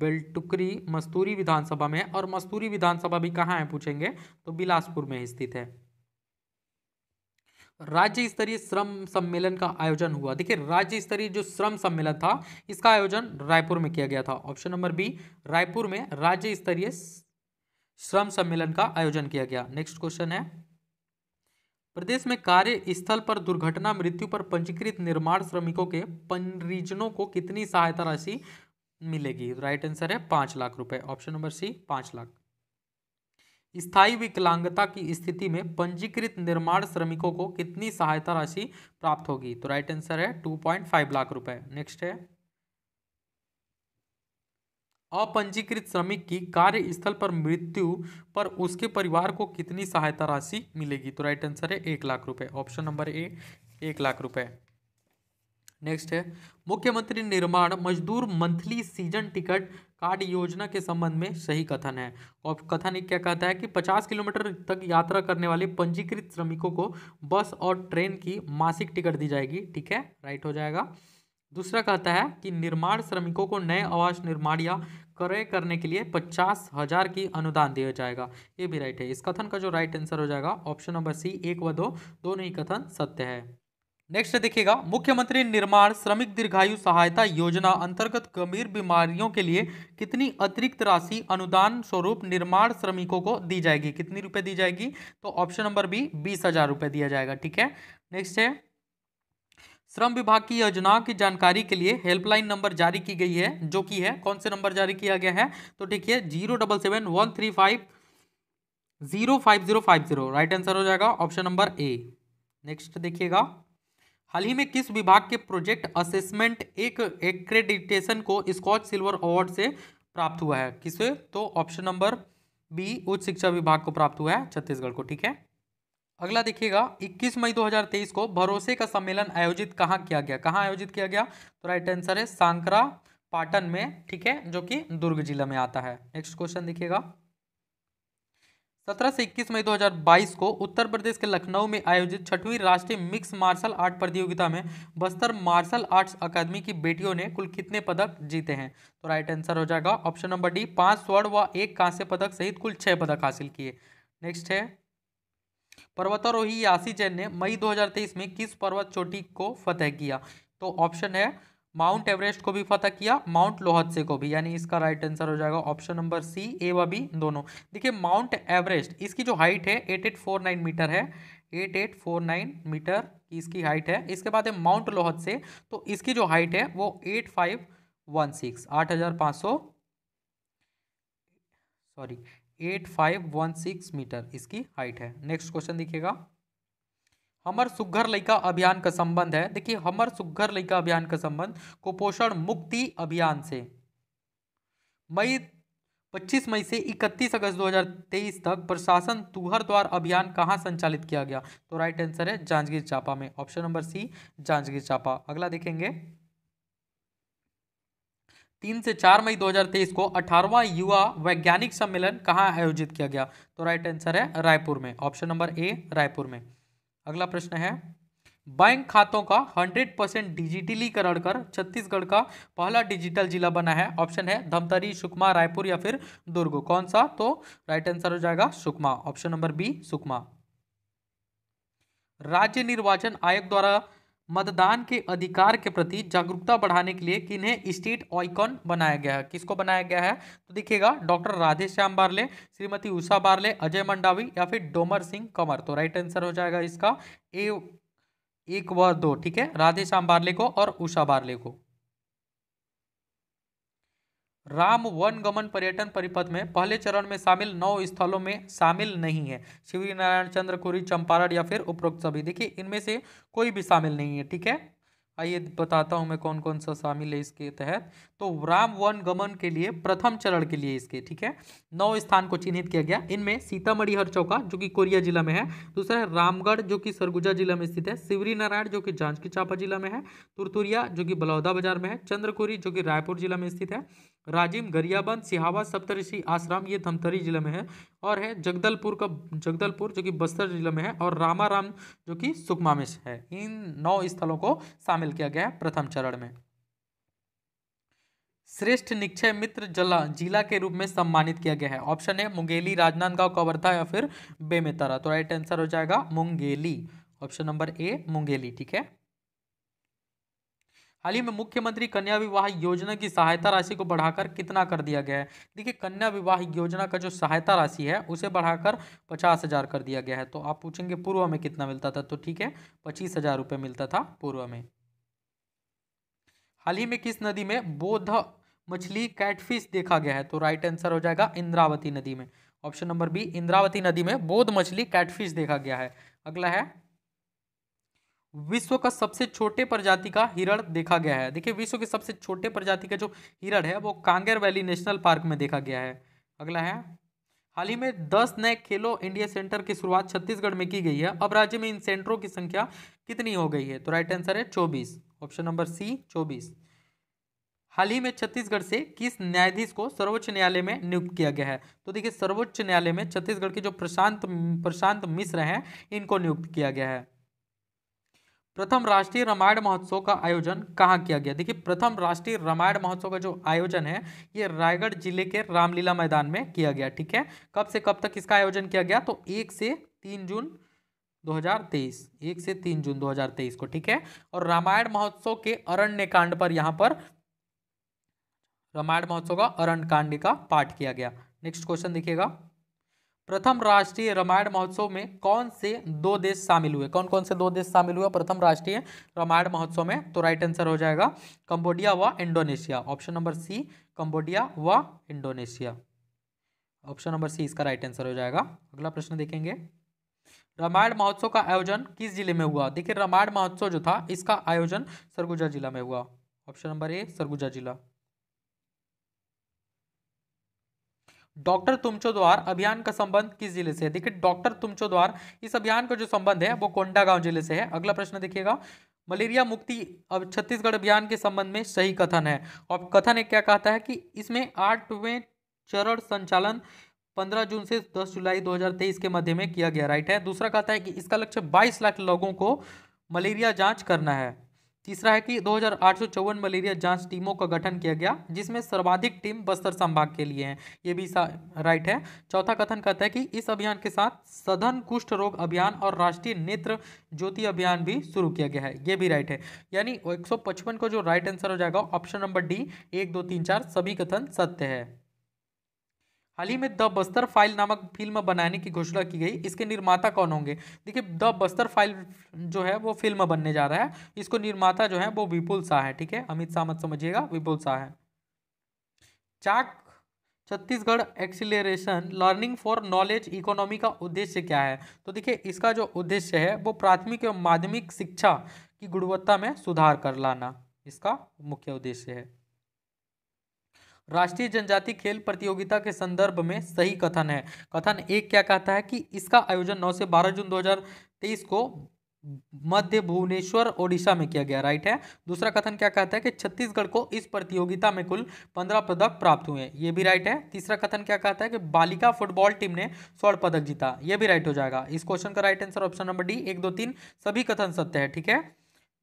बेलटुकरी मस्तूरी विधानसभा में है और मस्तूरी विधानसभा भी कहाँ है पूछेंगे तो बिलासपुर में स्थित है राज्य स्तरीय श्रम सम्मेलन का आयोजन हुआ देखिए राज्य स्तरीय जो श्रम सम्मेलन था इसका आयोजन रायपुर में किया गया था ऑप्शन नंबर बी रायपुर में राज्य स्तरीय श्रम सम्मेलन का आयोजन किया गया नेक्स्ट क्वेश्चन है प्रदेश में कार्य स्थल पर दुर्घटना मृत्यु पर पंजीकृत निर्माण श्रमिकों के परिजनों को कितनी सहायता राशि मिलेगी राइट आंसर है पांच लाख रुपए ऑप्शन नंबर सी पांच लाख स्थायी विकलांगता की स्थिति में पंजीकृत निर्माण श्रमिकों को कितनी सहायता राशि प्राप्त होगी तो राइट आंसर है टू पॉइंट फाइव लाख रुपए नेक्स्ट है अपंजीकृत श्रमिक की कार्यस्थल पर मृत्यु पर उसके परिवार को कितनी सहायता राशि मिलेगी तो राइट आंसर है एक लाख रुपए ऑप्शन नंबर ए एक लाख रुपए नेक्स्ट है मुख्यमंत्री निर्माण मजदूर मंथली सीजन टिकट कार्ड योजना के संबंध में सही कथन है और कथन एक क्या कहता है कि 50 किलोमीटर तक यात्रा करने वाले पंजीकृत श्रमिकों को बस और ट्रेन की मासिक टिकट दी जाएगी ठीक है राइट हो जाएगा दूसरा कहता है कि निर्माण श्रमिकों को नए आवास निर्माण या क्रय करने के लिए पचास हजार की अनुदान दिया जाएगा ये भी राइट है इस कथन का जो राइट आंसर हो जाएगा ऑप्शन नंबर सी एक व दो दोनों ही कथन सत्य है नेक्स्ट देखिएगा मुख्यमंत्री निर्माण श्रमिक दीर्घायु सहायता योजना अंतर्गत गंभीर बीमारियों के लिए कितनी अतिरिक्त राशि अनुदान स्वरूप निर्माण श्रमिकों को दी जाएगी कितनी रुपए दी जाएगी तो ऑप्शन नंबर बी बीस हजार रुपये दिया जाएगा ठीक है नेक्स्ट है श्रम विभाग की योजनाओं की जानकारी के लिए हेल्पलाइन नंबर जारी की गई है जो कि है कौन से नंबर जारी किया गया है तो ठीक है zero double seven one three five zero five zero five zero right answer हो जाएगा ऑप्शन नंबर ए नेक्स्ट देखिएगा हाल ही में किस विभाग के प्रोजेक्ट असेसमेंट एक एक्रेडिटेशन को स्कॉच सिल्वर अवार्ड से प्राप्त हुआ है किसे तो ऑप्शन नंबर बी उच्च शिक्षा विभाग को प्राप्त हुआ है छत्तीसगढ़ को ठीक है अगला देखिएगा 21 मई 2023 को भरोसे का सम्मेलन आयोजित कहाँ किया गया कहाँ आयोजित किया गया तो राइट आंसर है सांकरा पाटन में ठीक है जो कि दुर्ग जिला में आता है नेक्स्ट क्वेश्चन देखिएगा 17 से 21 मई 2022 को उत्तर प्रदेश के लखनऊ में आयोजित छठवीं राष्ट्रीय मिक्स मार्शल आर्ट प्रतियोगिता में बस्तर मार्शल आर्ट्स अकादमी की बेटियों ने कुल कितने पदक जीते हैं तो राइट आंसर हो जाएगा ऑप्शन नंबर डी पांच स्वर्ण व एक कांस्य पदक सहित कुल छह पदक हासिल किए नेक्स्ट है पर्वतारोही यासी जैन ने मई 2023 में किस पर्वत चोटी को फतेह किया तो ऑप्शन है माउंट एवरेस्ट को भी फतेह किया माउंट लोहत्से को भी यानी इसका राइट आंसर हो जाएगा ऑप्शन नंबर सी ए व बी दोनों देखिए माउंट एवरेस्ट इसकी जो हाइट है eight eight four nine meter है eight eight four nine meter की इसकी हाइट है इसके बाद है माउंट लोहत्से तो इसकी जो हाइट है वो एट फाइव वन सिक्स आठ हज़ार पाँच सौ sorry eight five one six meter इसकी हाइट है नेक्स्ट क्वेश्चन देखिएगा हमर सुघर लैका अभियान का संबंध है देखिए हमर सुघर लैका अभियान का संबंध कुपोषण मुक्ति अभियान से मई 25 मई से 31 अगस्त 2023 तक प्रशासन तुहर द्वार अभियान कहाँ संचालित किया गया तो राइट आंसर है जांजगीर चापा में ऑप्शन नंबर सी जांजगीर चापा अगला देखेंगे तीन से चार मई 2023 को अठारवा युवा वैज्ञानिक सम्मेलन कहाँ आयोजित किया गया तो राइट आंसर है रायपुर में ऑप्शन नंबर ए रायपुर में अगला प्रश्न है बैंक खातों का 100 परसेंट डिजिटलीकरण कर छत्तीसगढ़ का पहला डिजिटल जिला बना है ऑप्शन है धमतरी सुकमा रायपुर या फिर दुर्ग कौन सा तो राइट आंसर हो जाएगा Sukma option number B Sukma राज्य निर्वाचन आयोग द्वारा मतदान के अधिकार के प्रति जागरूकता बढ़ाने के लिए किन्हें स्टेट ऑइकॉन बनाया गया है किसको बनाया गया है तो देखिएगा डॉक्टर राधेश्याम बारले श्रीमती उषा बारले अजय मंडावी या फिर डोमर सिंह कंवर तो राइट आंसर हो जाएगा इसका ए एक व दो ठीक है राधेश्याम बारले को और उषा बारले को राम वन गमन पर्यटन परिपथ में पहले चरण में शामिल नौ स्थलों में शामिल नहीं है शिवरी नारायण चंद्रकुरी चंपारण या फिर उपरोक्त सभी देखिए इनमें से कोई भी शामिल नहीं है ठीक है आइए बताता हूँ मैं कौन कौन सा शामिल है इसके तहत तो राम वन गमन के लिए प्रथम चरण के लिए इसके ठीक है नौ स्थान को चिन्हित किया गया इनमें सीतामढ़ी हर चौका जो कि कोरिया जिला में है दूसरा रामगढ़ जो कि सरगुजा जिला में स्थित है सिवरी नारायण जो कि जांजगीर चांपा जिला में है तुरतुरिया जो कि बलौदा बाजार में है चंद्रकोरी जो कि रायपुर जिला में स्थित है राजिम गरियाबंद सिहावा सप्तऋषि आश्रम ये धमतरी जिला में है और है जगदलपुर का जगदलपुर जो कि बस्तर जिला में है और रामाराम जो कि सुकमा में है इन नौ स्थलों को शामिल शामिल किया गया प्रथम चरण में श्रेष्ठ निक्षय मित्र जला जिला के रूप में सम्मानित किया गया है ऑप्शन है मुंगेली राजनांदगांव कवर्धा या फिर बेमेतरा तो राइट आंसर हो जाएगा Mungeli option number A Mungeli ठीक है हाल ही में मुख्यमंत्री कन्या विवाह योजना की सहायता राशि को बढ़ाकर कितना कर दिया गया है देखिए कन्या विवाह योजना का जो सहायता राशि है उसे बढ़ाकर पचास हजार कर दिया गया है तो आप पूछेंगे पूर्व में कितना मिलता था तो ठीक है पच्चीस हजार रुपये मिलता था पूर्व में हाल ही में किस नदी में बोध मछली कैटफिश देखा गया है तो राइट आंसर हो जाएगा इंद्रावती नदी में ऑप्शन नंबर बी इंद्रावती नदी में बोध मछली कैटफिश देखा गया है अगला है विश्व का सबसे छोटे प्रजाति का हिरण देखा गया है देखिए विश्व के सबसे छोटे प्रजाति का जो हिरण है वो कांगेर वैली नेशनल पार्क में देखा गया है अगला है हाल ही में 10 नए खेलो इंडिया सेंटर की शुरुआत छत्तीसगढ़ में की गई है अब राज्य में इन सेंटरों की संख्या कितनी हो गई है तो राइट आंसर है 24 ऑप्शन नंबर सी 24 हाल ही में छत्तीसगढ़ से किस न्यायाधीश को सर्वोच्च न्यायालय में नियुक्त किया गया है तो देखिए सर्वोच्च न्यायालय में छत्तीसगढ़ के जो प्रशांत प्रशांत मिश्र हैं इनको नियुक्त किया गया है प्रथम राष्ट्रीय रामायण महोत्सव का आयोजन कहाँ किया गया देखिए प्रथम राष्ट्रीय रामायण महोत्सव का जो आयोजन है ये रायगढ़ जिले के रामलीला मैदान में किया गया ठीक है कब से कब तक इसका आयोजन किया गया तो एक से तीन जून 2023 एक से तीन जून 2023 को ठीक है और रामायण महोत्सव के अरण्य कांड पर यहाँ पर रामायण महोत्सव का अरण्य कांड का पाठ किया गया नेक्स्ट क्वेश्चन देखिएगा प्रथम राष्ट्रीय रामायण महोत्सव में कौन से दो देश शामिल हुए कौन कौन से दो देश शामिल हुए प्रथम राष्ट्रीय रामायण महोत्सव में तो राइट आंसर हो जाएगा कंबोडिया व Indonesia option number C Cambodia व इंडोनेशिया ऑप्शन नंबर सी इसका राइट आंसर हो जाएगा अगला प्रश्न देखेंगे रामायण महोत्सव का आयोजन किस जिले में हुआ देखिए रामायण महोत्सव जो था इसका आयोजन सरगुजा जिला में हुआ ऑप्शन नंबर ए सरगुजा जिला डॉक्टर तुमचो द्वार अभियान का संबंध किस जिले से है देखिए डॉक्टर तुमचो द्वार इस अभियान का जो संबंध है वो कोंडागांव जिले से है अगला प्रश्न देखिएगा मलेरिया मुक्ति अब छत्तीसगढ़ अभियान के संबंध में सही कथन है और कथन एक क्या कहता है कि इसमें आठवें चरण संचालन 15 जून से 10 जुलाई 2023 के मध्य में किया गया राइट है दूसरा कहता है कि इसका लक्ष्य 22 लाख लोगों को मलेरिया जांच करना है तीसरा है कि दो मलेरिया जांच टीमों का गठन किया गया जिसमें सर्वाधिक टीम बस्तर संभाग के लिए है ये भी राइट है चौथा कथन कहता है कि इस अभियान के साथ सदन कुष्ठ रोग अभियान और राष्ट्रीय नेत्र ज्योति अभियान भी शुरू किया गया है ये भी राइट है यानी एक का जो राइट आंसर हो जाएगा ऑप्शन नंबर डी एक दो तीन चार सभी कथन सत्य है हाल ही में द बस्तर फाइल नामक फिल्म बनाने की घोषणा की गई इसके निर्माता कौन होंगे देखिए द बस्तर फाइल जो है वो फिल्म बनने जा रहा है इसको निर्माता जो है वो विपुल शाह है ठीक है अमित शाह मत समझिएगा विपुल शाह है चाक Chhattisgarh acceleration learning for knowledge economy का उद्देश्य क्या है तो देखिए इसका जो उद्देश्य है वो प्राथमिक एवं माध्यमिक शिक्षा की गुणवत्ता में सुधार कर लाना इसका मुख्य उद्देश्य है राष्ट्रीय जनजाति खेल प्रतियोगिता के संदर्भ में सही कथन है कथन एक क्या कहता है कि इसका आयोजन 9 से 12 जून 2023 को मध्य भुवनेश्वर ओडिशा में किया गया राइट है दूसरा कथन क्या कहता है कि छत्तीसगढ़ को इस प्रतियोगिता में कुल पंद्रह पदक प्राप्त हुए ये भी राइट है तीसरा कथन क्या कहता है कि बालिका फुटबॉल टीम ने स्वर्ण पदक जीता ये भी राइट हो जाएगा इस क्वेश्चन का right answer option number D एक दो तीन सभी कथन सत्य है ठीक है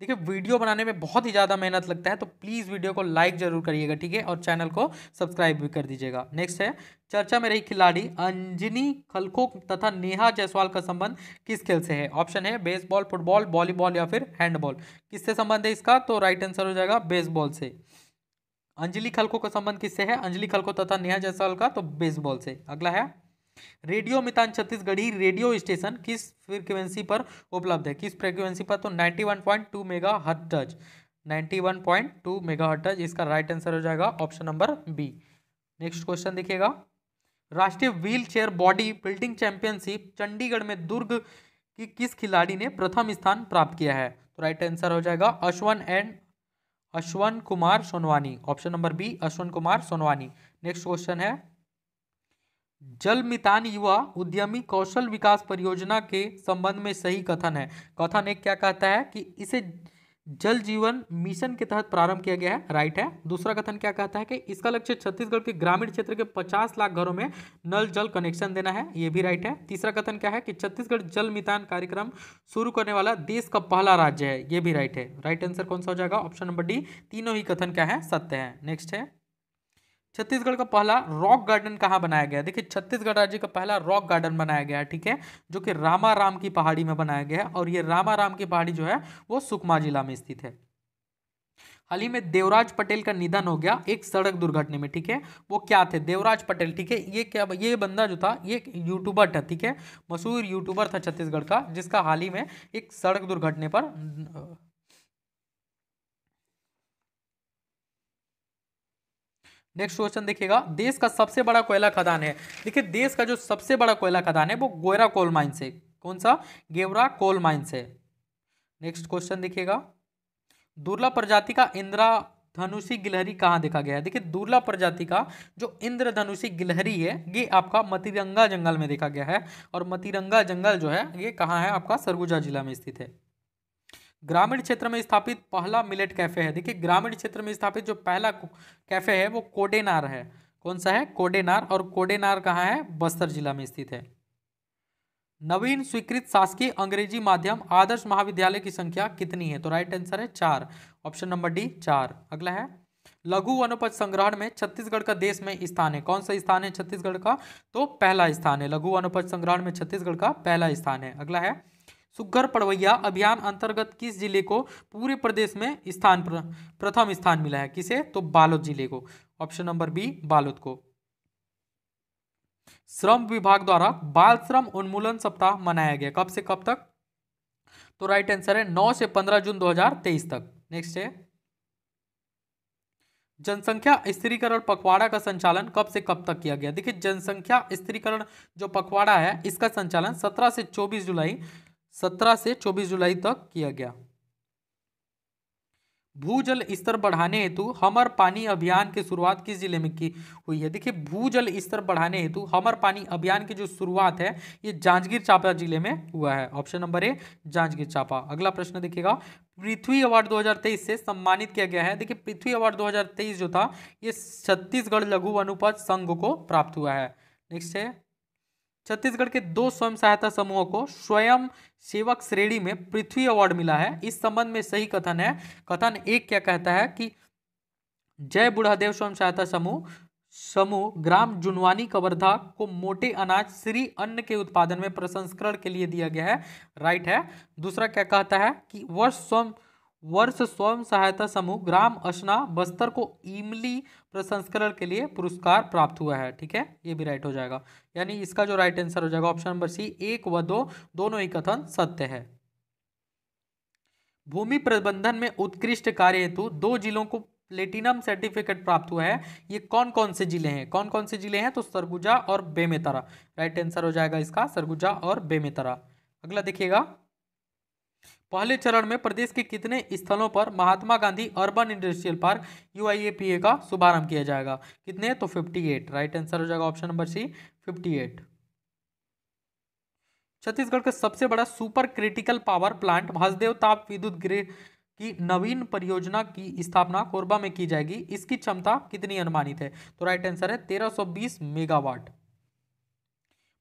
देखिए वीडियो बनाने में बहुत ही ज़्यादा मेहनत लगता है तो प्लीज़ वीडियो को लाइक जरूर करिएगा ठीक है और चैनल को सब्सक्राइब भी कर दीजिएगा नेक्स्ट है चर्चा में रही खिलाड़ी अंजनी खलखो तथा नेहा जायसवाल का संबंध किस खेल से है ऑप्शन है बेसबॉल फुटबॉल वॉलीबॉल या फिर हैंडबॉल किससे संबंध है इसका तो राइट आंसर हो जाएगा बेसबॉल से अंजलि खलखो का संबंध किससे है अंजलि खलखो तथा नेहा जायसवाल का तो बेसबॉल से अगला है radio Mitan Chhattisgarhi radio station किस फ्रिक्वेंसी पर उपलब्ध है किस फ्रिक्वेंसी पर तो 91.2 मेगा हर्टज 91.2 मेगा हर्टज इसका राइट आंसर हो जाएगा option number B next question देखिएगा राष्ट्रीय wheel chair body building championship Chandigarh में दुर्ग की किस खिलाड़ी ने प्रथम स्थान प्राप्त किया है तो राइट आंसर हो जाएगा Ashwan and Ashwan Kumar Sonwani option number B Ashwan Kumar Sonwani next question है जल मितान युवा उद्यमी कौशल विकास परियोजना के संबंध में सही कथन है कथन एक क्या कहता है कि इसे जल जीवन मिशन के तहत प्रारंभ किया गया है राइट है दूसरा कथन क्या कहता है कि इसका लक्ष्य छत्तीसगढ़ के ग्रामीण क्षेत्र के 50 लाख घरों में नल जल कनेक्शन देना है ये भी राइट है तीसरा कथन क्या है कि छत्तीसगढ़ जल मितान कार्यक्रम शुरू करने वाला देश का पहला राज्य है ये भी राइट है राइट आंसर कौन सा हो जाएगा ऑप्शन नंबर डी तीनों ही कथन क्या है सत्य है नेक्स्ट है छत्तीसगढ़ का पहला रॉक गार्डन कहाँ बनाया गया देखिए छत्तीसगढ़ राज्य का पहला रॉक गार्डन बनाया गया है ठीक है जो कि रामाराम की पहाड़ी में बनाया गया है और ये रामा राम की पहाड़ी जो है वो सुकमा जिला में स्थित है हाल ही में देवराज पटेल का निधन हो गया एक सड़क दुर्घटना में ठीक है वो क्या थे देवराज पटेल ठीक है ये क्या ये बंदा जो था ये यूट्यूबर था ठीक है मशहूर यूट्यूबर था छत्तीसगढ़ का जिसका हाल ही में एक सड़क दुर्घटना पर नेक्स्ट क्वेश्चन देखिएगा देश का सबसे बड़ा कोयला खदान है देखिए देश का जो सबसे बड़ा कोयला खदान है वो गोयरा कोल माइन से कौन सा गेवरा कोल माइन से नेक्स्ट क्वेश्चन देखिएगा दुर्लभ प्रजाति का इंदिरा धनुषी गिलहरी कहाँ देखा गया है देखिए दुर्लभ प्रजाति का जो इंद्रधनुषी गिलहरी है ये आपका मतिरंगा जंगल में देखा गया है और मतिरंगा जंगल जो है ये कहाँ है आपका सरगुजा जिला में स्थित है ग्रामीण क्षेत्र में स्थापित पहला मिलेट कैफे है देखिए ग्रामीण क्षेत्र में स्थापित जो पहला कैफे है वो कोडेनार है कौन सा है कोडेनार और कोडेनार कहाँ है बस्तर जिला में स्थित है नवीन स्वीकृत शासकीय अंग्रेजी माध्यम आदर्श महाविद्यालय की संख्या कितनी है तो राइट आंसर है चार ऑप्शन नंबर डी चार अगला है लघु वनोपज संग्रहण में छत्तीसगढ़ का देश में स्थान है कौन सा स्थान है छत्तीसगढ़ का तो पहला स्थान है लघु वनोपज संग्रहण में छत्तीसगढ़ का पहला स्थान है अगला है सुग्घर पड़वैया अभियान अंतर्गत किस जिले को पूरे प्रदेश में स्थान प्रथम स्थान मिला है किसे तो बालोद जिले को ऑप्शन नंबर बी बालोद को श्रम विभाग द्वारा बाल श्रम उन्मूलन सप्ताह मनाया गया कब से कब तक तो राइट आंसर है 9 से 15 जून 2023 तक नेक्स्ट है जनसंख्या स्थिरीकरण पखवाड़ा का संचालन कब से कब तक किया गया देखिए जनसंख्या स्थिरीकरण जो पखवाड़ा है इसका संचालन 17 से 24 जुलाई सत्रह से चौबीस जुलाई तक किया गया भूजल स्तर बढ़ाने हेतु हमर पानी अभियान की शुरुआत किस जिले में की हुई है देखिए भूजल स्तर बढ़ाने हेतु हमर पानी अभियान की जो शुरुआत है ये जांजगीर चांपा जिले में हुआ है option number A Janjgir Champa अगला प्रश्न देखिएगा पृथ्वी अवार्ड 2023 से सम्मानित किया गया है देखिए पृथ्वी अवार्ड दो जो था ये छत्तीसगढ़ लघु अनुपज संघ को प्राप्त हुआ है नेक्स्ट है छत्तीसगढ़ के दो स्वयं सहायता समूहों को स्वयं सेवक श्रेणी में पृथ्वी अवार्ड मिला है इस संबंध में सही कथन है कथन एक क्या कहता है कि जय बुढ़ादेव स्वयं सहायता समूह समूह ग्राम जुनवानी कवर्धा को मोटे अनाज श्री अन्न के उत्पादन में प्रसंस्करण के लिए दिया गया है राइट है दूसरा क्या कहता है कि वर्ष स्वयं वर्ष स्वयं सहायता समूह ग्राम अशना बस्तर को इमली प्रसंस्करण के लिए पुरस्कार प्राप्त हुआ है ठीक है ये भी राइट हो जाएगा यानी इसका जो राइट आंसर हो जाएगा ऑप्शन नंबर सी एक व दो दोनों ही कथन सत्य है भूमि प्रबंधन में उत्कृष्ट कार्य हेतु दो जिलों को प्लेटिनम सर्टिफिकेट प्राप्त हुआ है ये कौन कौन से जिले हैं कौन कौन से जिले हैं तो सरगुजा और बेमेतरा राइट आंसर हो जाएगा इसका सरगुजा और बेमेतरा अगला देखिएगा पहले चरण में प्रदेश के कितने स्थलों पर Mahatma Gandhi urban industrial park यू का शुभारंभ किया जाएगा कितने तो 58 राइट आंसर हो जाएगा ऑप्शन नंबर सी 58 छत्तीसगढ़ का सबसे बड़ा super critical power plant Hasdeo ताप विद्युत गृह की नवीन परियोजना की स्थापना कोरबा में की जाएगी इसकी क्षमता कितनी अनुमानित है तो राइट आंसर है तेरह मेगावाट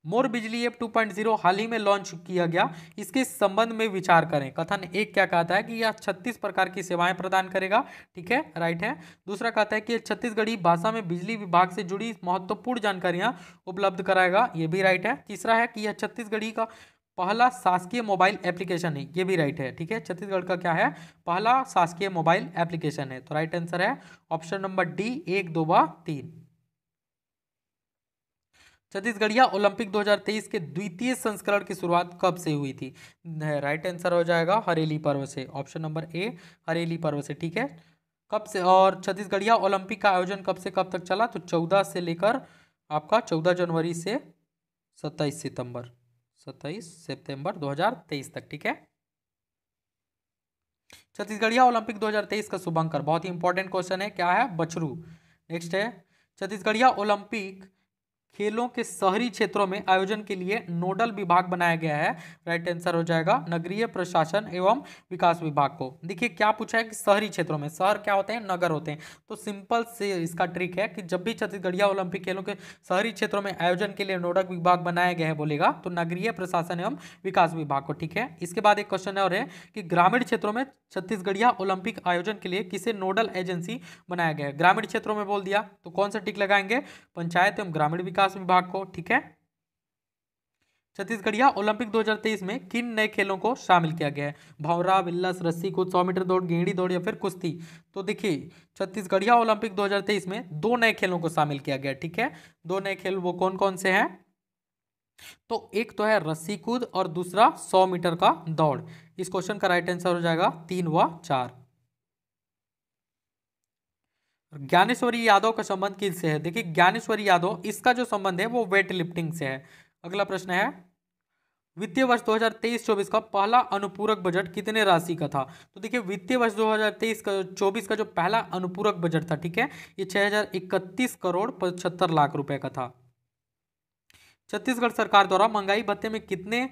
मोर बिजली पॉइंट 2.0 हाल ही में लॉन्च किया गया इसके संबंध में विचार करें कथन एक क्या कहता है कि यह 36 प्रकार की सेवाएं प्रदान करेगा ठीक है राइट है दूसरा कहता है कि छत्तीसगढ़ी भाषा में बिजली विभाग से जुड़ी महत्वपूर्ण जानकारियां उपलब्ध कराएगा ये भी राइट है तीसरा है कि यह छत्तीसगढ़ी का पहला शासकीय मोबाइल एप्लीकेशन है ये भी राइट है ठीक है छत्तीसगढ़ का क्या है पहला शासकीय मोबाइल एप्लीकेशन है तो राइट आंसर है ऑप्शन नंबर डी एक दो व तीन छत्तीसगढ़िया ओलंपिक 2023 के द्वितीय संस्करण की शुरुआत कब से हुई थी राइट आंसर हो जाएगा हरेली पर्व से ऑप्शन नंबर ए हरेली पर्व से ठीक है कब से और छत्तीसगढ़िया ओलंपिक का आयोजन कब से कब तक चला तो चौदह से लेकर आपका चौदह जनवरी से सत्ताईस सितंबर सत्ताईस सितंबर 2023 तक ठीक है छत्तीसगढ़िया ओलंपिक 2023 का शुभंकर बहुत ही इंपॉर्टेंट क्वेश्चन है क्या है बछरू नेक्स्ट है छत्तीसगढ़िया ओलंपिक खेलों के शहरी क्षेत्रों में आयोजन के लिए नोडल विभाग बनाया गया है राइट आंसर हो जाएगा नगरीय प्रशासन एवं विकास विभाग को देखिए क्या पूछा है कि शहरी क्षेत्रों में शहर क्या होते हैं नगर होते हैं तो सिंपल से इसका ट्रिक है कि जब भी छत्तीसगढ़िया ओलंपिक खेलों के शहरी क्षेत्रों में आयोजन के लिए नोडल विभाग बनाया गया है बोलेगा तो नगरीय प्रशासन एवं विकास विभाग को ठीक है इसके बाद एक क्वेश्चन और है कि ग्रामीण क्षेत्रों में छत्तीसगढ़िया ओलंपिक आयोजन के लिए किसे नोडल एजेंसी बनाया गया है ग्रामीण क्षेत्रों में बोल दिया तो कौन सा टिक लगाएंगे पंचायत एवं ग्रामीण विकास विकास विभाग को ठीक है छत्तीसगढ़िया ओलंपिक 2023 में किन नए खेलों को शामिल किया गया है भावरा बिल्लस रस्सी कूद सौ मीटर दौड़ गेड़ी दौड़ या फिर कुश्ती तो देखिए छत्तीसगढ़िया ओलंपिक 2023 में दो नए खेलों को शामिल किया गया ठीक है दो नए खेल वो कौन कौन से हैं तो एक तो है रस्सी कूद और दूसरा सौ मीटर का दौड़ इस क्वेश्चन का राइट आंसर हो जाएगा तीन व चार ज्ञानेश्वरी यादव का संबंध किन से है देखिए ज्ञानेश्वरी यादव इसका जो संबंध है वो वेट लिफ्टिंग से है अगला प्रश्न है वित्तीय वर्ष 2023-24 का पहला अनुपूरक बजट कितने राशि का था तो देखिए वित्तीय वर्ष 2023 का 24 का जो पहला अनुपूरक बजट था ठीक है ये 6031 करोड़ पचहत्तर लाख रुपए का था छत्तीसगढ़ सरकार द्वारा महंगाई भत्ते में कितने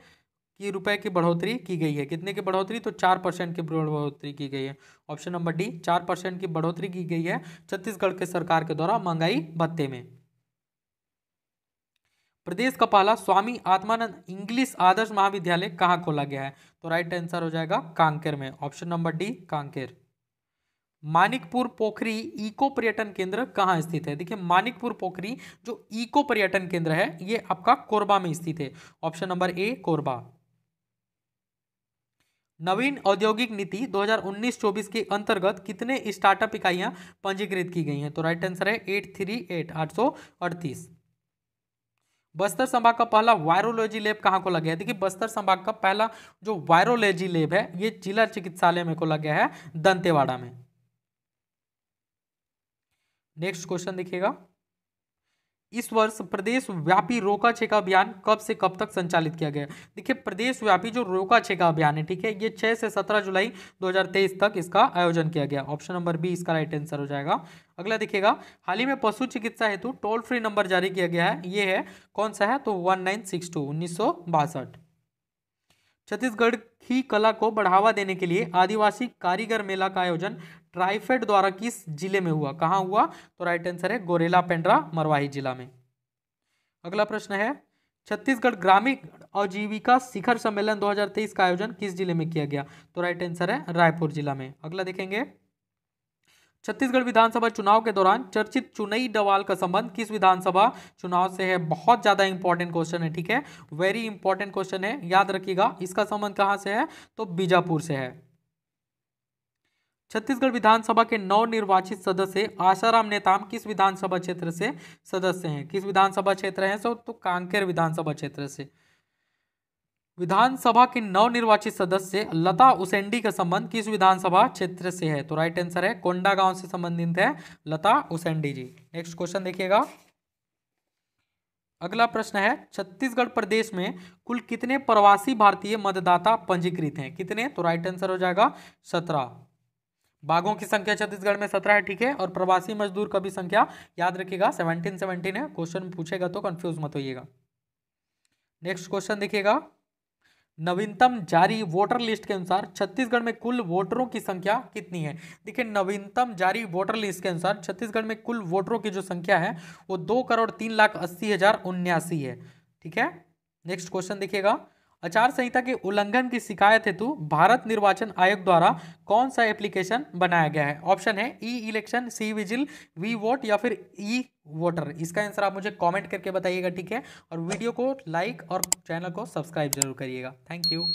की रुपए की बढ़ोतरी की गई है कितने की बढ़ोतरी तो चार परसेंट की बढ़ोतरी की गई है ऑप्शन नंबर डी चार परसेंट की बढ़ोतरी की गई है छत्तीसगढ़ के सरकार के द्वारा महंगाई भत्ते में प्रदेश का पहला स्वामी आत्मानंद इंग्लिश आदर्श महाविद्यालय कहाँ खोला गया है तो राइट आंसर हो जाएगा कांकेर में option number D Kanker Manikpur Pokhri eco पर्यटन केंद्र कहाँ स्थित है देखिए मानिकपुर पोखरी जो इको पर्यटन केंद्र है ये आपका कोरबा में स्थित है ऑप्शन नंबर ए कोरबा नवीन औद्योगिक नीति 2019-24 के अंतर्गत कितने स्टार्टअप इकाइयां पंजीकृत की गई हैं तो राइट आंसर है एट थ्री एट आठ सौ अड़तीस बस्तर संभाग का पहला वायरोलॉजी लैब कहाँ को लग गया देखिए बस्तर संभाग का पहला जो वायरोलॉजी लैब है ये जिला चिकित्सालय में को लग गया है दंतेवाड़ा में नेक्स्ट क्वेश्चन देखिएगा इस वर्ष प्रदेश व्यापी रोका छेका अभियान कब से कब तक संचालित किया गया देखिए प्रदेश व्यापी जो रोका छेका अभियान है ठीक है ये 6 से 17 जुलाई 2023 तक इसका आयोजन किया गया ऑप्शन नंबर बी इसका राइट आंसर हो जाएगा अगला देखिएगा हाल ही में पशु चिकित्सा हेतु टोल फ्री नंबर जारी किया गया है ये है कौन सा है तो वन नाइन सिक्स टू उन्नीस सौ बासठ छत्तीसगढ़ की कला को बढ़ावा देने के लिए आदिवासी कारीगर मेला का आयोजन ट्राइफेड द्वारा किस जिले में हुआ कहाँ हुआ तो राइट आंसर है गोरेला पेंड्रा मरवाही जिला में अगला प्रश्न है छत्तीसगढ़ ग्रामीण आजीविका शिखर सम्मेलन 2023 का आयोजन किस जिले में किया गया तो राइट आंसर है रायपुर जिला में अगला देखेंगे छत्तीसगढ़ विधानसभा चुनाव के दौरान चर्चित चुनई डवाल का संबंध किस विधानसभा चुनाव से है बहुत ज़्यादा इंपॉर्टेंट क्वेश्चन है ठीक है वेरी इंपॉर्टेंट क्वेश्चन है याद रखिएगा इसका संबंध कहाँ से है तो बीजापुर से है छत्तीसगढ़ विधानसभा के नौ निर्वाचित सदस्य आशाराम नेताम किस विधानसभा क्षेत्र से सदस्य हैं किस विधानसभा क्षेत्र हैं सो तो कांकेर विधानसभा क्षेत्र से विधानसभा के नव निर्वाचित सदस्य लता उसेंडी का संबंध किस विधानसभा क्षेत्र से है तो राइट आंसर है कोंडा गांव से संबंधित है लता उसेंडी जी नेक्स्ट क्वेश्चन देखिएगा अगला प्रश्न है छत्तीसगढ़ प्रदेश में कुल कितने प्रवासी भारतीय मतदाता पंजीकृत हैं कितने तो राइट आंसर हो जाएगा सत्रह बाघों की संख्या छत्तीसगढ़ में सत्रह है ठीक है और प्रवासी मजदूर का भी संख्या याद रखिएगा सेवनटीन सेवनटीन है क्वेश्चन पूछेगा तो कंफ्यूज मत होइएगा नेक्स्ट क्वेश्चन देखिएगा नवीनतम जारी वोटर लिस्ट के अनुसार छत्तीसगढ़ में कुल वोटरों की संख्या कितनी है देखिए नवीनतम जारी वोटर लिस्ट के अनुसार छत्तीसगढ़ में कुल वोटरों की जो संख्या है वो दो करोड़ तीन लाख अस्सी हजार उन्यासी है ठीक है नेक्स्ट क्वेश्चन देखिएगा आचार संहिता के उल्लंघन की शिकायत हेतु भारत निर्वाचन आयोग द्वारा कौन सा एप्लीकेशन बनाया गया है ऑप्शन है E election C vigil V vote या फिर ई e वोटर इसका आंसर आप मुझे कमेंट करके बताइएगा ठीक है और वीडियो को लाइक और चैनल को सब्सक्राइब जरूर करिएगा थैंक यू